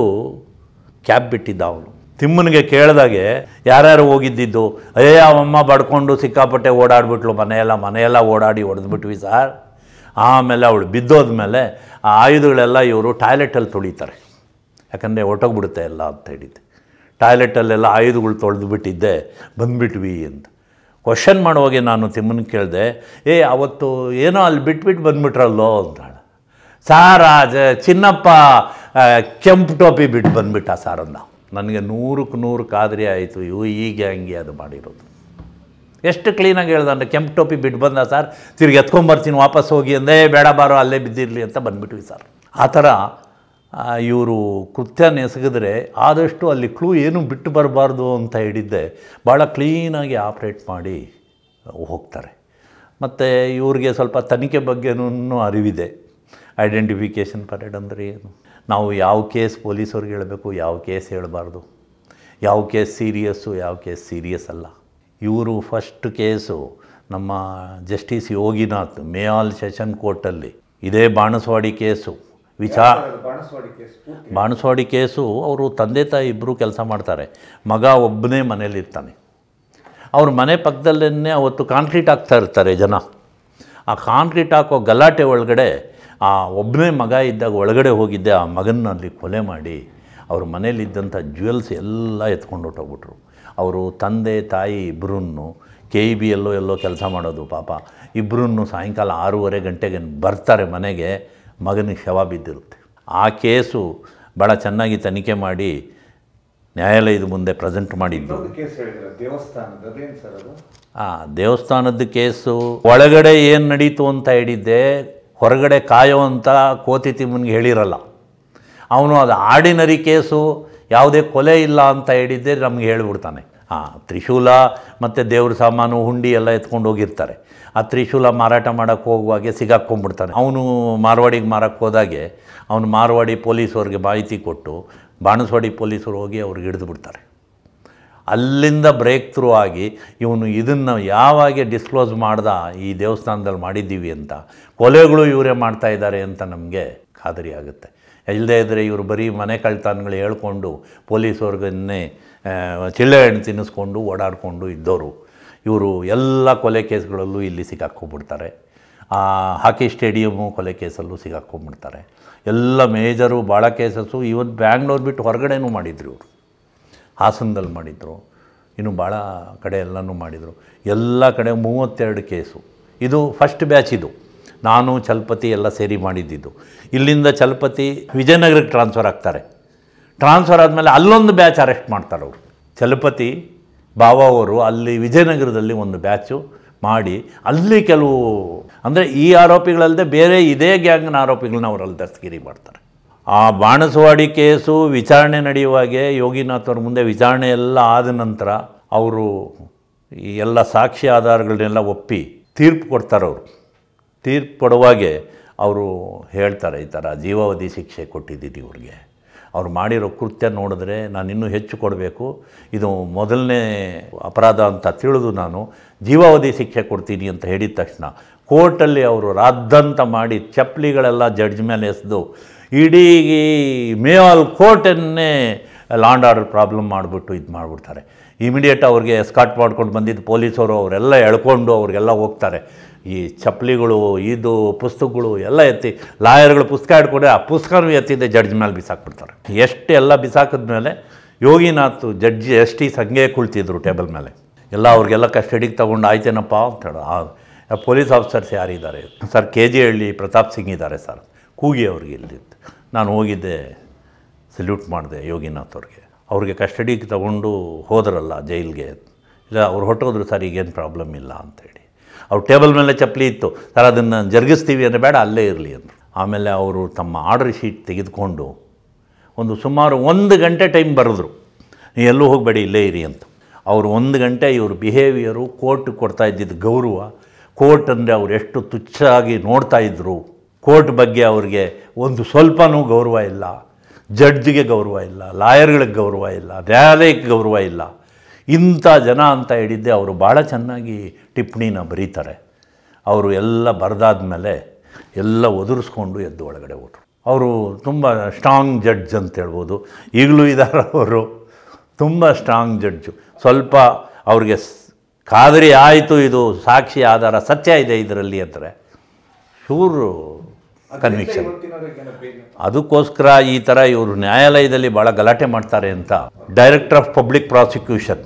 ಕ್ಯಾಬ್ ಬಿಟ್ಟಿದ್ದ ಅವನು ತಿಮ್ಮನಿಗೆ ಕೇಳಿದಾಗೆ ಯಾರ್ಯಾರು ಹೋಗಿದ್ದಿದ್ದು ಅಯ್ಯೋ ಅವಮ್ಮ ಬಡ್ಕೊಂಡು ಸಿಕ್ಕಾಪಟ್ಟೆ ಓಡಾಡ್ಬಿಟ್ಲು ಮನೆಯೆಲ್ಲ ಮನೆಯೆಲ್ಲ ಓಡಾಡಿ ಹೊಡೆದ್ಬಿಟ್ವಿ ಸಾರ್ ಆಮೇಲೆ ಅವಳು ಬಿದ್ದೋದ್ಮೇಲೆ ಆ ಆಯುಧಗಳೆಲ್ಲ ಇವರು ಟಾಯ್ಲೆಟಲ್ಲಿ ತೊಳಿತಾರೆ ಯಾಕಂದರೆ ಹೊಟ್ಟೋಗ್ಬಿಡುತ್ತೆ ಎಲ್ಲ ಅಂತ ಹೇಳಿದ್ದೆ ಟಾಯ್ಲೆಟಲ್ಲೆಲ್ಲ ಆಯುಧಗಳು ತೊಳೆದು ಬಿಟ್ಟಿದ್ದೆ ಬಂದುಬಿಟ್ವಿ ಅಂತ ಕ್ವಶನ್ ಮಾಡುವಾಗೆ ನಾನು ತಿಮ್ಮನ ಕೇಳಿದೆ ಏ ಅವತ್ತು ಏನೋ ಅಲ್ಲಿ ಬಿಟ್ಬಿಟ್ಟು ಬಂದುಬಿಟ್ರಲ್ಲೋ ಅಂತಾಳೆ ಸಾರ್ ಚಿನ್ನಪ್ಪ ಕೆಂಪು ಟೋಪಿ ಬಿಟ್ಟು ಬಂದ್ಬಿಟ್ಟ ಸಾರನ್ನು ನನಗೆ ನೂರಕ್ಕೆ ನೂರು ಕಾದ್ರಿ ಆಯಿತು ಇವು ಹೀಗೆ ಹಂಗೆ ಅದು ಮಾಡಿರೋದು ಎಷ್ಟು ಕ್ಲೀನಾಗಿ ಹೇಳ್ದೆ ಅಂದರೆ ಕೆಂಪು ಟೋಪಿ ಬಿಟ್ಟು ಬಂದ ಸರ್ ತಿರ್ಗಿ ಎತ್ಕೊಂಬರ್ತೀನಿ ವಾಪಸ್ ಹೋಗಿ ಅಂದೇ ಬೇಡ ಬಾರೋ ಅಲ್ಲೇ ಬಿದ್ದಿರಲಿ ಅಂತ ಬಂದುಬಿಟ್ವಿ ಸರ್ ಆ ಥರ ಇವರು ಕೃತ್ಯ ನೆಸಗಿದ್ರೆ ಆದಷ್ಟು ಅಲ್ಲಿ ಕ್ಲೂ ಏನು ಬಿಟ್ಟು ಬರಬಾರ್ದು ಅಂತ ಹೇಳಿದ್ದೆ ಭಾಳ ಕ್ಲೀನಾಗಿ ಆಪ್ರೇಟ್ ಮಾಡಿ ಹೋಗ್ತಾರೆ ಮತ್ತು ಇವ್ರಿಗೆ ಸ್ವಲ್ಪ ತನಿಖೆ ಬಗ್ಗೆನೂ ಅರಿವಿದೆ ಐಡೆಂಟಿಫಿಕೇಷನ್ ಪರೇಡ್ ಅಂದರೆ ಏನು ನಾವು ಯಾವ ಕೇಸ್ ಪೊಲೀಸವ್ರಿಗೆ ಹೇಳಬೇಕು ಯಾವ ಕೇಸ್ ಹೇಳಬಾರ್ದು ಯಾವ ಕೇಸ್ ಸೀರಿಯಸ್ಸು ಯಾವ ಕೇಸ್ ಸೀರಿಯಸ್ ಅಲ್ಲ ಇವರು ಫಸ್ಟ್ ಕೇಸು ನಮ್ಮ ಜಸ್ಟಿಸ್ ಯೋಗಿನಾಥ್ ಮೇಯಾಲ್ ಸೆಷನ್ ಕೋರ್ಟಲ್ಲಿ ಇದೇ ಬಾಣಸವಾಡಿ ಕೇಸು ವಿಚಾರ ಬಾಣಸವಾಡಿ ಕೇಸು ಅವರು ತಂದೆ ತಾಯಿ ಇಬ್ಬರು ಕೆಲಸ ಮಾಡ್ತಾರೆ ಮಗ ಒಬ್ಬನೇ ಮನೇಲಿರ್ತಾನೆ ಅವ್ರ ಮನೆ ಪಕ್ಕದಲ್ಲೇ ಅವತ್ತು ಕಾಂಕ್ರೀಟ್ ಹಾಕ್ತಾ ಇರ್ತಾರೆ ಜನ ಆ ಕಾಂಕ್ರೀಟ್ ಹಾಕೋ ಗಲಾಟೆ ಒಳಗಡೆ ಆ ಒಬ್ಬನೇ ಮಗ ಇದ್ದಾಗ ಒಳಗಡೆ ಹೋಗಿದ್ದೆ ಆ ಮಗನಲ್ಲಿ ಕೊಲೆ ಮಾಡಿ ಅವ್ರ ಮನೇಲಿದ್ದಂಥ ಜ್ಯುವೆಲ್ಸ್ ಎಲ್ಲ ಎತ್ಕೊಂಡು ಹೊಟ್ಟೋಗ್ಬಿಟ್ರು ಅವರು ತಂದೆ ತಾಯಿ ಇಬ್ಬರನ್ನು ಕೆ ಇ ಬಿ ಎಲ್ಲೋ ಎಲ್ಲೋ ಕೆಲಸ ಮಾಡೋದು ಪಾಪ ಇಬ್ಬರನ್ನು ಸಾಯಂಕಾಲ ಆರೂವರೆ ಗಂಟೆಗೆ ಬರ್ತಾರೆ ಮನೆಗೆ ಮಗನಿಗೆ ಶವ ಬಿದ್ದಿರುತ್ತೆ ಆ ಕೇಸು ಭಾಳ ಚೆನ್ನಾಗಿ ತನಿಖೆ ಮಾಡಿ ನ್ಯಾಯಾಲಯದ ಮುಂದೆ ಪ್ರೆಸೆಂಟ್ ಮಾಡಿದ್ದು ಹಾಂ ದೇವಸ್ಥಾನದ ಕೇಸು ಒಳಗಡೆ ಏನು ನಡೀತು ಅಂತ ಹೇಳಿದ್ದೆ ಹೊರಗಡೆ ಕಾಯೋ ಅಂತ ಕೋತಿ ತಿಮ್ಮನಿಗೆ ಹೇಳಿರಲ್ಲ ಅವನು ಅದು ಆರ್ಡಿನರಿ ಕೇಸು ಯಾವುದೇ ಕೊಲೆ ಇಲ್ಲ ಅಂತ ಹೇಳಿದ್ದೆ ನಮಗೆ ಹೇಳಿಬಿಡ್ತಾನೆ ಹಾಂ ತ್ರಿಶೂಲ ಮತ್ತು ದೇವ್ರ ಸಾಮಾನು ಹುಂಡಿ ಎಲ್ಲ ಎತ್ಕೊಂಡು ಹೋಗಿರ್ತಾರೆ ಆ ತ್ರಿಶೂಲ ಮಾರಾಟ ಮಾಡೋಕ್ಕೆ ಹೋಗುವಾಗೆ ಸಿಗಾಕ್ಕೊಂಡ್ಬಿಡ್ತಾನೆ ಅವನು ಮಾರ್ವಾಡಿಗೆ ಮಾರಕ್ಕೆ ಹೋದಾಗೆ ಅವನು ಮಾರ್ವಾಡಿ ಪೊಲೀಸವ್ರಿಗೆ ಮಾಹಿತಿ ಕೊಟ್ಟು ಬಾಣಸ್ವಾಡಿ ಪೊಲೀಸರು ಹೋಗಿ ಅವ್ರಿಗೆ ಹಿಡಿದು ಬಿಡ್ತಾರೆ ಅಲ್ಲಿಂದ ಬ್ರೇಕ್ ಥ್ರೂ ಆಗಿ ಇವನು ಇದನ್ನು ಯಾವಾಗೆ ಡಿಸ್ಕ್ಲೋಸ್ ಮಾಡ್ದ ಈ ದೇವಸ್ಥಾನದಲ್ಲಿ ಮಾಡಿದ್ದೀವಿ ಅಂತ ಕೊಲೆಗಳು ಇವರೇ ಮಾಡ್ತಾ ಇದ್ದಾರೆ ಅಂತ ನಮಗೆ ಖಾದರಿ ಆಗುತ್ತೆ ಇಲ್ಲದೇ ಇದ್ದರೆ ಇವರು ಬರೀ ಮನೆ ಕಳ್ತಾನಗಳು ಹೇಳ್ಕೊಂಡು ಪೊಲೀಸವ್ರಿಗನ್ನೇ ಚಿಳ್ಳೆ ಹಣ್ಣು ತಿನ್ನಿಸ್ಕೊಂಡು ಓಡಾಡಿಕೊಂಡು ಇದ್ದವರು ಇವರು ಎಲ್ಲ ಕೊಲೆ ಕೇಸ್ಗಳಲ್ಲೂ ಇಲ್ಲಿ ಸಿಕ್ಕಾಕ್ಕೊಂಬಿಡ್ತಾರೆ ಹಾಕಿ ಸ್ಟೇಡಿಯಮು ಕೊಲೆ ಕೇಸಲ್ಲೂ ಸಿಗಾಕೊಂಡ್ಬಿಡ್ತಾರೆ ಎಲ್ಲ ಮೇಜರು ಭಾಳ ಕೇಸಸ್ಸು ಇವತ್ತು ಬ್ಯಾಂಗ್ಳೂರ್ ಬಿಟ್ಟು ಹೊರಗಡೆನೂ ಮಾಡಿದ್ರು ಇವರು ಹಾಸನದಲ್ಲಿ ಮಾಡಿದರು ಇನ್ನು ಭಾಳ ಕಡೆ ಎಲ್ಲನೂ ಮಾಡಿದರು ಎಲ್ಲ ಕಡೆ ಮೂವತ್ತೆರಡು ಕೇಸು ಇದು ಫಸ್ಟ್ ಬ್ಯಾಚ್ ಇದು ನಾನು ಚಲಪತಿ ಎಲ್ಲ ಸೇರಿ ಮಾಡಿದ್ದಿದ್ದು ಇಲ್ಲಿಂದ ಚಲಪತಿ ವಿಜಯನಗರಕ್ಕೆ ಟ್ರಾನ್ಸ್ಫರ್ ಆಗ್ತಾರೆ ಟ್ರಾನ್ಸ್ಫರ್ ಆದಮೇಲೆ ಅಲ್ಲೊಂದು ಬ್ಯಾಚ್ ಅರೆಸ್ಟ್ ಮಾಡ್ತಾರೆ ಅವರು ಚಲಪತಿ ಬಾವ ಅವರು ಅಲ್ಲಿ ವಿಜಯನಗರದಲ್ಲಿ ಒಂದು ಬ್ಯಾಚು ಮಾಡಿ ಅಲ್ಲಿ ಕೆಲವು ಅಂದರೆ ಈ ಆರೋಪಿಗಳಲ್ಲದೆ ಬೇರೆ ಇದೇ ಗ್ಯಾಂಗ್ನ ಆರೋಪಿಗಳನ್ನ ಅವರಲ್ಲಿ ದಸ್ತಗಿರಿ ಮಾಡ್ತಾರೆ ಆ ಬಾಣಸವಾಡಿ ಕೇಸು ವಿಚಾರಣೆ ನಡೆಯುವಾಗೆ ಯೋಗಿನಾಥ್ ಅವ್ರ ಮುಂದೆ ವಿಚಾರಣೆ ಎಲ್ಲ ಆದ ನಂತರ ಅವರು ಈ ಎಲ್ಲ ಸಾಕ್ಷಿ ಆಧಾರಗಳನ್ನೆಲ್ಲ ಒಪ್ಪಿ ತೀರ್ಪು ಅವರು ತೀರ್ಪು ಕೊಡುವಾಗೆ ಅವರು ಹೇಳ್ತಾರೆ ಈ ಥರ ಜೀವಾವಧಿ ಶಿಕ್ಷೆ ಕೊಟ್ಟಿದ್ದೀನಿ ಇವ್ರಿಗೆ ಅವ್ರು ಮಾಡಿರೋ ಕೃತ್ಯ ನೋಡಿದ್ರೆ ನಾನು ಇನ್ನೂ ಹೆಚ್ಚು ಕೊಡಬೇಕು ಇದು ಮೊದಲನೇ ಅಪರಾಧ ಅಂತ ತಿಳಿದು ನಾನು ಜೀವಾವಧಿ ಶಿಕ್ಷೆ ಕೊಡ್ತೀನಿ ಅಂತ ಹೇಳಿದ ತಕ್ಷಣ ಕೋರ್ಟಲ್ಲಿ ಅವರು ರಾದ್ದಂತ ಮಾಡಿ ಚಪ್ಪಲಿಗಳೆಲ್ಲ ಜಡ್ಜ್ ಮೇಲೆ ಎಸೆದು ಇಡೀ ಮೇವಾಲ್ ಕೋರ್ಟನ್ನೇ ಲಾಂಡ್ ಆರ್ಡರ್ ಪ್ರಾಬ್ಲಮ್ ಮಾಡಿಬಿಟ್ಟು ಇದು ಮಾಡಿಬಿಡ್ತಾರೆ ಇಮಿಡಿಯೇಟ್ ಅವ್ರಿಗೆ ಎಸ್ಕಾಟ್ ಮಾಡ್ಕೊಂಡು ಬಂದಿದ್ದು ಪೊಲೀಸರು ಅವರೆಲ್ಲ ಎಳ್ಕೊಂಡು ಅವ್ರಿಗೆಲ್ಲ ಹೋಗ್ತಾರೆ ಈ ಚಪ್ಪಲಿಗಳು ಇದು ಪುಸ್ತಕಗಳು ಎಲ್ಲ ಎತ್ತಿ ಲಾಯರ್ಗಳು ಪುಸ್ತಕ ಹಿಡ್ಕೊಂಡ್ರೆ ಆ ಪುಸ್ತಕನೂ ಎತ್ತಿದ್ದೆ ಜಡ್ಜ್ ಮೇಲೆ ಬಿಸಾಕ್ಬಿಡ್ತಾರೆ ಎಷ್ಟು ಎಲ್ಲ ಬಿಸಾಕಿದ್ಮೇಲೆ ಯೋಗಿನಾಥ್ ಜಡ್ಜ್ ಎಸ್ ಟಿ ಸಂಘೆ ಕುಳ್ತಿದ್ರು ಟೇಬಲ್ ಮೇಲೆ ಎಲ್ಲ ಅವ್ರಿಗೆಲ್ಲ ಕಸ್ಟಡಿಗೆ ತೊಗೊಂಡು ಆಯ್ತೇನಪ್ಪ ಅಂತ ಆ ಪೊಲೀಸ್ ಆಫೀಸರ್ಸ್ ಯಾರಿದ್ದಾರೆ sir K G Halli Pratap Singh ಇದ್ದಾರೆ ಸರ್ ಕೂಗಿ ಅವ್ರಿಗೆ ಇಲ್ಲಿದ್ದು ನಾನು ಹೋಗಿದ್ದೆ ಸಲ್ಯೂಟ್ ಮಾಡಿದೆ ಯೋಗಿನಾಥ್ ಅವ್ರಿಗೆ ಅವ್ರಿಗೆ ಕಸ್ಟಡಿಗೆ ತೊಗೊಂಡು ಹೋದ್ರಲ್ಲ ಜೈಲ್ಗೆ ಇಲ್ಲ ಅವ್ರು ಹೊಟ್ಟೋದ್ರು ಸರ್ ಈಗೇನು ಪ್ರಾಬ್ಲಮ್ ಇಲ್ಲ ಅಂತೇಳಿ ಅವ್ರು ಟೇಬಲ್ ಮೇಲೆ ಚಪ್ಪಲಿ ಇತ್ತು ಸರ್ ಅದನ್ನು ಜರುಗಿಸ್ತೀವಿ ಅಂದರೆ ಬೇಡ ಅಲ್ಲೇ ಇರಲಿ ಅಂತ ಆಮೇಲೆ ಅವರು ತಮ್ಮ ಆರ್ಡರ್ ಶೀಟ್ ತೆಗೆದುಕೊಂಡು ಒಂದು ಸುಮಾರು ಒಂದು ಗಂಟೆ ಟೈಮ್ ಬರೆದ್ರು ನೀವು ಎಲ್ಲೂ ಹೋಗಬೇಡಿ ಇಲ್ಲೇ ಇರಿ ಅಂತ ಅವರು ಒಂದು ಗಂಟೆ ಇವರು ಬಿಹೇವಿಯರು ಕೋರ್ಟ್ ಕೊಡ್ತಾ ಇದ್ದಿದ್ದು ಗೌರವ ಕೋರ್ಟ್ ಅಂದರೆ ಅವ್ರು ಎಷ್ಟು ತುಚ್ಛಾಗಿ ನೋಡ್ತಾ ಇದ್ದರು ಕೋರ್ಟ್ ಬಗ್ಗೆ ಅವ್ರಿಗೆ ಒಂದು ಸ್ವಲ್ಪನೂ ಗೌರವ ಇಲ್ಲ ಜಡ್ಜ್ಗೆ ಗೌರವ ಇಲ್ಲ ಲಾಯರ್ಗಳಿಗೆ ಗೌರವ ಇಲ್ಲ ನ್ಯಾಯಾಲಯಕ್ಕೆ ಗೌರವ ಇಲ್ಲ ಇಂಥ ಜನ ಅಂತ ಹೇಳಿದ್ದೆ ಅವರು ಭಾಳ ಚೆನ್ನಾಗಿ ಟಿಪ್ಪಣಿನ ಬರೀತಾರೆ ಅವರು ಎಲ್ಲ ಬರೆದಾದ ಮೇಲೆ ಎಲ್ಲ ಒದರಿಸ್ಕೊಂಡು ಎದ್ದು ಒಳಗಡೆ ಹೋದರು ಅವರು ತುಂಬ ಸ್ಟ್ರಾಂಗ್ ಜಡ್ಜ್ ಅಂತ ಹೇಳ್ಬೋದು ಈಗಲೂ ಇದ್ದಾರೆ ಅವರು ತುಂಬ ಸ್ಟ್ರಾಂಗ್ ಜಡ್ಜು ಸ್ವಲ್ಪ ಅವ್ರಿಗೆ ಕಾದರಿ ಆಯಿತು ಇದು ಸಾಕ್ಷಿ ಆಧಾರ ಸತ್ಯ ಇದೆ ಇದರಲ್ಲಿ ಅಂದರೆ ಶೂರು ಕನ್ವಿಕ್ಷನ್ ಅದಕ್ಕೋಸ್ಕರ ಈ ಥರ ಇವರು ನ್ಯಾಯಾಲಯದಲ್ಲಿ ಭಾಳ ಗಲಾಟೆ ಮಾಡ್ತಾರೆ ಅಂತ director of public prosecution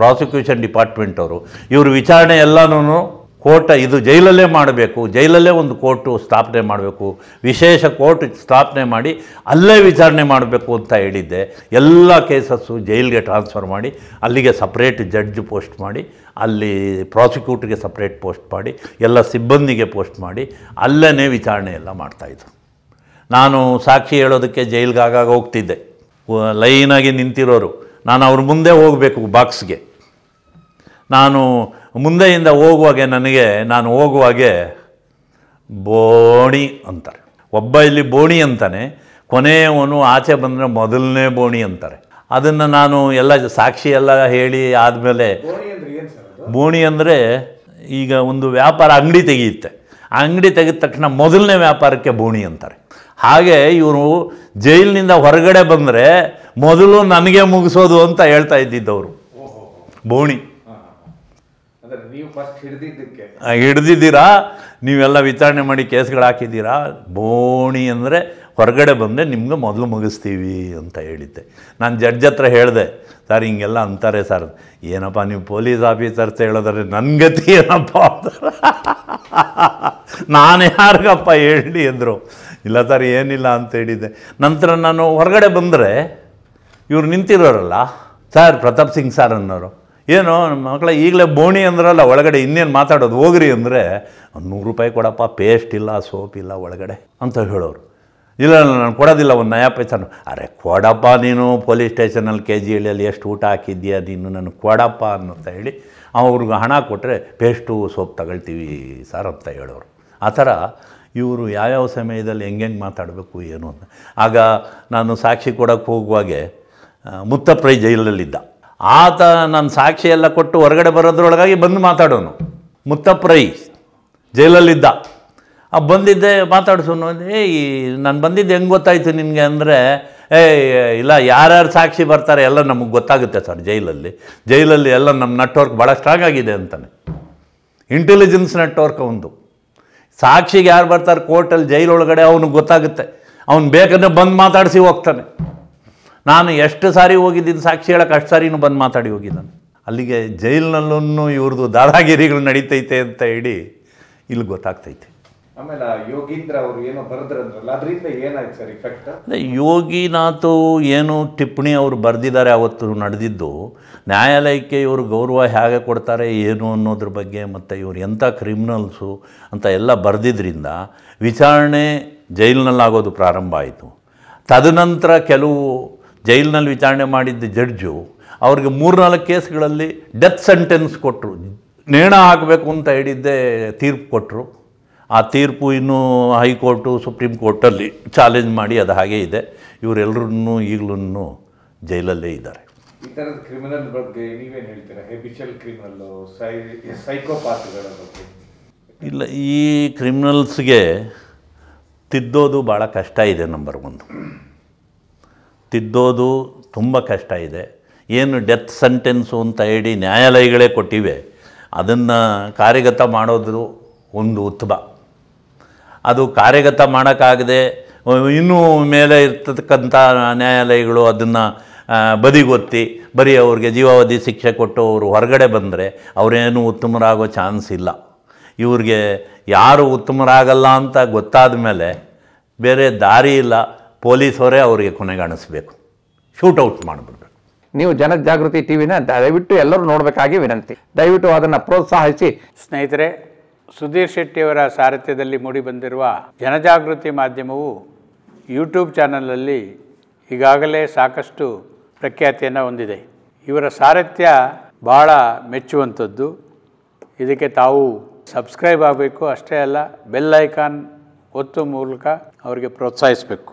prosecution department ಅವರು ಇವರು ವಿಚಾರಣೆ ಎಲ್ಲನೂ ಕೋರ್ಟ ಇದು ಜೈಲಲ್ಲೇ ಮಾಡಬೇಕು ಜೈಲಲ್ಲೇ ಒಂದು ಕೋರ್ಟು ಸ್ಥಾಪನೆ ಮಾಡಬೇಕು ವಿಶೇಷ ಕೋರ್ಟ್ ಸ್ಥಾಪನೆ ಮಾಡಿ ಅಲ್ಲೇ ವಿಚಾರಣೆ ಮಾಡಬೇಕು ಅಂತ ಹೇಳಿದ್ದೆ ಎಲ್ಲ ಕೇಸಸ್ಸು ಜೈಲಿಗೆ ಟ್ರಾನ್ಸ್ಫರ್ ಮಾಡಿ ಅಲ್ಲಿಗೆ ಸಪ್ರೇಟ್ ಜಡ್ಜ್ ಪೋಸ್ಟ್ ಮಾಡಿ ಅಲ್ಲಿ ಪ್ರಾಸಿಕ್ಯೂಟ್ಗೆ ಸಪ್ರೇಟ್ ಪೋಸ್ಟ್ ಮಾಡಿ ಎಲ್ಲ ಸಿಬ್ಬಂದಿಗೆ ಪೋಸ್ಟ್ ಮಾಡಿ ಅಲ್ಲೇ ವಿಚಾರಣೆ ಎಲ್ಲ ಮಾಡ್ತಾಯಿದ್ರು ನಾನು ಸಾಕ್ಷಿ ಹೇಳೋದಕ್ಕೆ ಜೈಲ್ಗೆ ಆಗಾಗ ಹೋಗ್ತಿದ್ದೆ ಲೈನಾಗಿ ನಿಂತಿರೋರು ನಾನು ಅವ್ರ ಮುಂದೆ ಹೋಗಬೇಕು ಬಾಕ್ಸ್ಗೆ ನಾನು ಮುಂದೆಯಿಂದ ಹೋಗುವಾಗೆ ನನಗೆ ನಾನು ಹೋಗುವಾಗೆ ಬೋಣಿ ಅಂತಾರೆ ಒಬ್ಬ ಇಲ್ಲಿ ಬೋಣಿ ಅಂತಾನೆ ಕೊನೆಯವನು ಆಚೆ ಬಂದರೆ ಮೊದಲನೇ ಬೋಣಿ ಅಂತಾರೆ ಅದನ್ನು ನಾನು ಎಲ್ಲ ಸಾಕ್ಷಿ ಎಲ್ಲ ಹೇಳಿ ಆದಮೇಲೆ ಬೋಣಿ ಅಂದರೆ ಈಗ ಒಂದು ವ್ಯಾಪಾರ ಅಂಗಡಿ ತೆಗೆಯುತ್ತೆ ಆ ಅಂಗಡಿ ತೆಗೆದ ತಕ್ಷಣ ಮೊದಲನೇ ವ್ಯಾಪಾರಕ್ಕೆ ಬೋಣಿ ಅಂತಾರೆ ಹಾಗೆ ಇವರು ಜೈಲಿನಿಂದ ಹೊರಗಡೆ ಬಂದರೆ ಮೊದಲು ನನಗೆ ಮುಗಿಸೋದು ಅಂತ ಹೇಳ್ತಾ ಇದ್ದಿದ್ದವರು ಬೋಣಿ ಹಿಡ್ದಿದ್ದೀರಾ ನೀವೆಲ್ಲ ವಿಚಾರಣೆ ಮಾಡಿ ಕೇಸ್ಗಳು ಹಾಕಿದ್ದೀರಾ ಬೋಣಿ ಅಂದರೆ ಹೊರಗಡೆ ಬಂದೆ ನಿಮ್ಗೆ ಮೊದಲು ಮುಗಿಸ್ತೀವಿ ಅಂತ ಹೇಳಿದ್ದೆ ನಾನು ಜಡ್ಜ್ ಹತ್ರ ಹೇಳಿದೆ ಸರ್ ಹಿಂಗೆಲ್ಲ ಅಂತಾರೆ ಸರ್ ಏನಪ್ಪ ನೀವು ಪೊಲೀಸ್ ಆಫೀಸರ್ಸ್ ಹೇಳಿದ್ರೆ ನನ್ನ ಗತಿ ಏನಪ್ಪ ನಾನು ಯಾರಿಗಪ್ಪ ಹೇಳಿ ಅಂದರು ಇಲ್ಲ ಸರ್ ಏನಿಲ್ಲ ಅಂತ ಹೇಳಿದ್ದೆ ನಂತರ ನಾನು ಹೊರಗಡೆ ಬಂದರೆ ಇವ್ರು ನಿಂತಿರೋರಲ್ಲ ಸರ್ ಪ್ರತಾಪ್ ಸಿಂಗ್ ಸರ್ ಅನ್ನೋರು ಏನು ನಮ್ಮ ಮಕ್ಕಳ ಈಗಲೇ ಬೋಣಿ ಅಂದ್ರಲ್ಲ ಒಳಗಡೆ ಇನ್ನೇನು ಮಾತಾಡೋದು ಹೋಗ್ರಿ ಅಂದರೆ ನೂರು ರೂಪಾಯಿ ಕೊಡಪ್ಪ ಪೇಸ್ಟ್ ಇಲ್ಲ ಸೋಪ್ ಇಲ್ಲ ಒಳಗಡೆ ಅಂತ ಹೇಳೋರು ಇಲ್ಲ ನಾನು ಕೊಡೋದಿಲ್ಲ ಒಂದು ನಯಾ ಪೈಸಾನು ಅರೆ ಕೊಡಪ್ಪ ನೀನು ಪೊಲೀಸ್ ಸ್ಟೇಷನಲ್ಲಿ ಕೆ ಜಿ ಹಳ್ಳಿಯಲ್ಲಿ ಎಷ್ಟು ಊಟ ಹಾಕಿದ್ಯಾ ನೀನು ನನಗೆ ಕೊಡಪ್ಪ ಅಂತ ಹೇಳಿ ಅವ್ರಿಗೆ ಹಣ ಕೊಟ್ಟರೆ ಪೇಸ್ಟು ಸೋಪ್ ತಗೊಳ್ತೀವಿ ಸರ್ ಅಂತ ಹೇಳೋರು ಆ ಥರ ಇವರು ಯಾವ್ಯಾವ ಸಮಯದಲ್ಲಿ ಹೆಂಗೆ ಮಾತಾಡಬೇಕು ಏನು ಅಂತ ಆಗ ನಾನು ಸಾಕ್ಷಿ ಕೊಡೋಕ್ಕೆ ಹೋಗುವಾಗೆ ಮುತ್ತಪ್ರೈ ಜೈಲಲ್ಲಿದ್ದ ಆತ ನನ್ನ ಎಲ್ಲ ಕೊಟ್ಟು ಹೊರಗಡೆ ಬರೋದ್ರೊಳಗಾಗಿ ಬಂದು ಮಾತಾಡೋನು ಮುತ್ತಪ್ರೈ ಜೈಲಲ್ಲಿದ್ದ ಆ ಬಂದಿದ್ದೆ ಮಾತಾಡ್ಸೋನು ಏಯ್ ನಾನು ಬಂದಿದ್ದು ಹೆಂಗೆ ಗೊತ್ತಾಯಿತು ನಿನಗೆ ಅಂದರೆ ಏಯ್ ಇಲ್ಲ ಯಾರ್ಯಾರು ಸಾಕ್ಷಿ ಬರ್ತಾರೆ ಎಲ್ಲ ನಮಗೆ ಗೊತ್ತಾಗುತ್ತೆ ಸರ್ ಜೈಲಲ್ಲಿ ಜೈಲಲ್ಲಿ ಎಲ್ಲ ನಮ್ಮ ನೆಟ್ವರ್ಕ್ ಭಾಳ ಸ್ಟ್ರಾಂಗ್ ಆಗಿದೆ ಅಂತಾನೆ ಇಂಟೆಲಿಜೆನ್ಸ್ ನೆಟ್ವರ್ಕ್ ಒಂದು ಸಾಕ್ಷಿಗೆ ಯಾರು ಬರ್ತಾರೆ ಕೋರ್ಟಲ್ಲಿ ಜೈಲೊಳಗಡೆ ಅವನಿಗೆ ಗೊತ್ತಾಗುತ್ತೆ ಅವ್ನು ಬೇಕಂದ್ರೆ ಬಂದು ಮಾತಾಡಿಸಿ ಹೋಗ್ತಾನೆ ನಾನು ಎಷ್ಟು ಸಾರಿ ಹೋಗಿದ್ದೀನಿ ಸಾಕ್ಷಿ ಹೇಳಕ್ಕೆ ಅಷ್ಟು ಸಾರಿನೂ ಬಂದು ಮಾತಾಡಿ ಹೋಗಿದ್ದಾನೆ ಅಲ್ಲಿಗೆ ಜೈಲಿನಲ್ಲೂ ಇವ್ರದ್ದು ದಾದಾಗಿರಿಗಳು ನಡೀತೈತೆ ಅಂತ ಹೇಳಿ ಇಲ್ಲಿ ಗೊತ್ತಾಗ್ತೈತೆ ಆಮೇಲೆ ಯೋಗೀಂದ್ರ ಅವರು ಏನೋ ಬರೆದ್ರಂದ್ರಲ್ಲ ಅದರಿಂದ ಏನಾಯ್ತು ಸರ್ ಇಫೆಕ್ಟ್ ಅಂದರೆ ಯೋಗಿನಾಥು ಏನು ಟಿಪ್ಪಣಿ ಅವರು ಬರೆದಿದ್ದಾರೆ ಅವತ್ತು ನಡೆದಿದ್ದು ನ್ಯಾಯಾಲಯಕ್ಕೆ ಇವರು ಗೌರವ ಹೇಗೆ ಕೊಡ್ತಾರೆ ಏನು ಅನ್ನೋದ್ರ ಬಗ್ಗೆ ಮತ್ತು ಇವರು ಎಂಥ ಕ್ರಿಮಿನಲ್ಸು ಅಂತ ಎಲ್ಲ ಬರೆದಿದ್ದರಿಂದ ವಿಚಾರಣೆ ಜೈಲಿನಲ್ಲಾಗೋದು ಪ್ರಾರಂಭ ಆಯಿತು ತದನಂತರ ಕೆಲವು ಜೈಲಿನಲ್ಲಿ ವಿಚಾರಣೆ ಮಾಡಿದ್ದ ಜಡ್ಜು ಅವ್ರಿಗೆ ಮೂರ್ನಾಲ್ಕು ಕೇಸ್ಗಳಲ್ಲಿ ಡೆತ್ ಸೆಂಟೆನ್ಸ್ ಕೊಟ್ಟರು ನೇಣ ಹಾಕಬೇಕು ಅಂತ ಹೇಳಿದ್ದೆ ತೀರ್ಪು ಕೊಟ್ಟರು ಆ ತೀರ್ಪು ಇನ್ನೂ ಹೈಕೋರ್ಟು ಸುಪ್ರೀಂ ಕೋರ್ಟಲ್ಲಿ ಚಾಲೆಂಜ್ ಮಾಡಿ ಅದು ಹಾಗೆ ಇದೆ ಇವರೆಲ್ಲರೂ ಈಗಲೂ ಜೈಲಲ್ಲೇ ಇದ್ದಾರೆ ಈ ಥರದ ಕ್ರಿಮಿನಲ್ ಬಗ್ಗೆ ನೀವೇನು ಹೇಳ್ತೀರಾ ಹೆಬಿಷಲ್ ಕ್ರಿಮಿನಲ್ಲು ಸೈ ಸೈಕೋಪಾತ್ಗಳ ಬಗ್ಗೆ ಇಲ್ಲ ಈ ಕ್ರಿಮಿನಲ್ಸ್ಗೆ ತಿದ್ದೋದು ಭಾಳ ಕಷ್ಟ ಇದೆ ನಂಬರ್ ಒಂದು ತಿದ್ದೋದು ತುಂಬ ಕಷ್ಟ ಇದೆ ಏನು ಡೆತ್ ಸೆಂಟೆನ್ಸು ಅಂತ ಹೇಳಿ ನ್ಯಾಯಾಲಯಗಳೇ ಕೊಟ್ಟಿವೆ ಅದನ್ನು ಕಾರ್ಯಗತ ಮಾಡೋದು ಒಂದು ಉತ್ತಮ ಅದು ಕಾರ್ಯಗತ ಮಾಡೋಕ್ಕಾಗದೆ ಇನ್ನೂ ಮೇಲೆ ಇರ್ತಕ್ಕಂಥ ನ್ಯಾಯಾಲಯಗಳು ಅದನ್ನು ಬದಿಗೊತ್ತಿ ಬರೀ ಅವ್ರಿಗೆ ಜೀವಾವಧಿ ಶಿಕ್ಷೆ ಕೊಟ್ಟು ಅವರು ಹೊರಗಡೆ ಬಂದರೆ ಅವರೇನು ಉತ್ತಮರಾಗೋ ಚಾನ್ಸ್ ಇಲ್ಲ ಇವ್ರಿಗೆ ಯಾರು ಉತ್ತಮರಾಗಲ್ಲ ಅಂತ ಗೊತ್ತಾದ ಮೇಲೆ ಬೇರೆ ದಾರಿ ಇಲ್ಲ ಪೊಲೀಸವರೇ ಅವರಿಗೆ ಕೊನೆಗಾಣಿಸ್ಬೇಕು ಶೂಟೌಟ್ ಮಾಡಿಬಿಡ್ಬೇಕು ನೀವು ಜನ ಜಾಗೃತಿ ವಿನ ದಯವಿಟ್ಟು ಎಲ್ಲರೂ ನೋಡಬೇಕಾಗಿ ವಿನಂತಿ ದಯವಿಟ್ಟು ಅದನ್ನು ಪ್ರೋತ್ಸಾಹಿಸಿ ಸ್ನೇಹಿತರೆ ಸುಧೀರ್ ಶೆಟ್ಟಿಯವರ ಸಾರಥ್ಯದಲ್ಲಿ ಮೂಡಿಬಂದಿರುವ ಜನಜಾಗೃತಿ ಮಾಧ್ಯಮವು ಯೂಟ್ಯೂಬ್ ಚಾನಲಲ್ಲಿ ಈಗಾಗಲೇ ಸಾಕಷ್ಟು ಪ್ರಖ್ಯಾತಿಯನ್ನು ಹೊಂದಿದೆ ಇವರ ಸಾರಥ್ಯ ಭಾಳ ಮೆಚ್ಚುವಂಥದ್ದು ಇದಕ್ಕೆ ತಾವು ಸಬ್ಸ್ಕ್ರೈಬ್ ಆಗಬೇಕು ಅಷ್ಟೇ ಅಲ್ಲ ಬೆಲ್ ಐಕಾನ್ ಒತ್ತು ಮೂಲಕ ಅವರಿಗೆ ಪ್ರೋತ್ಸಾಹಿಸಬೇಕು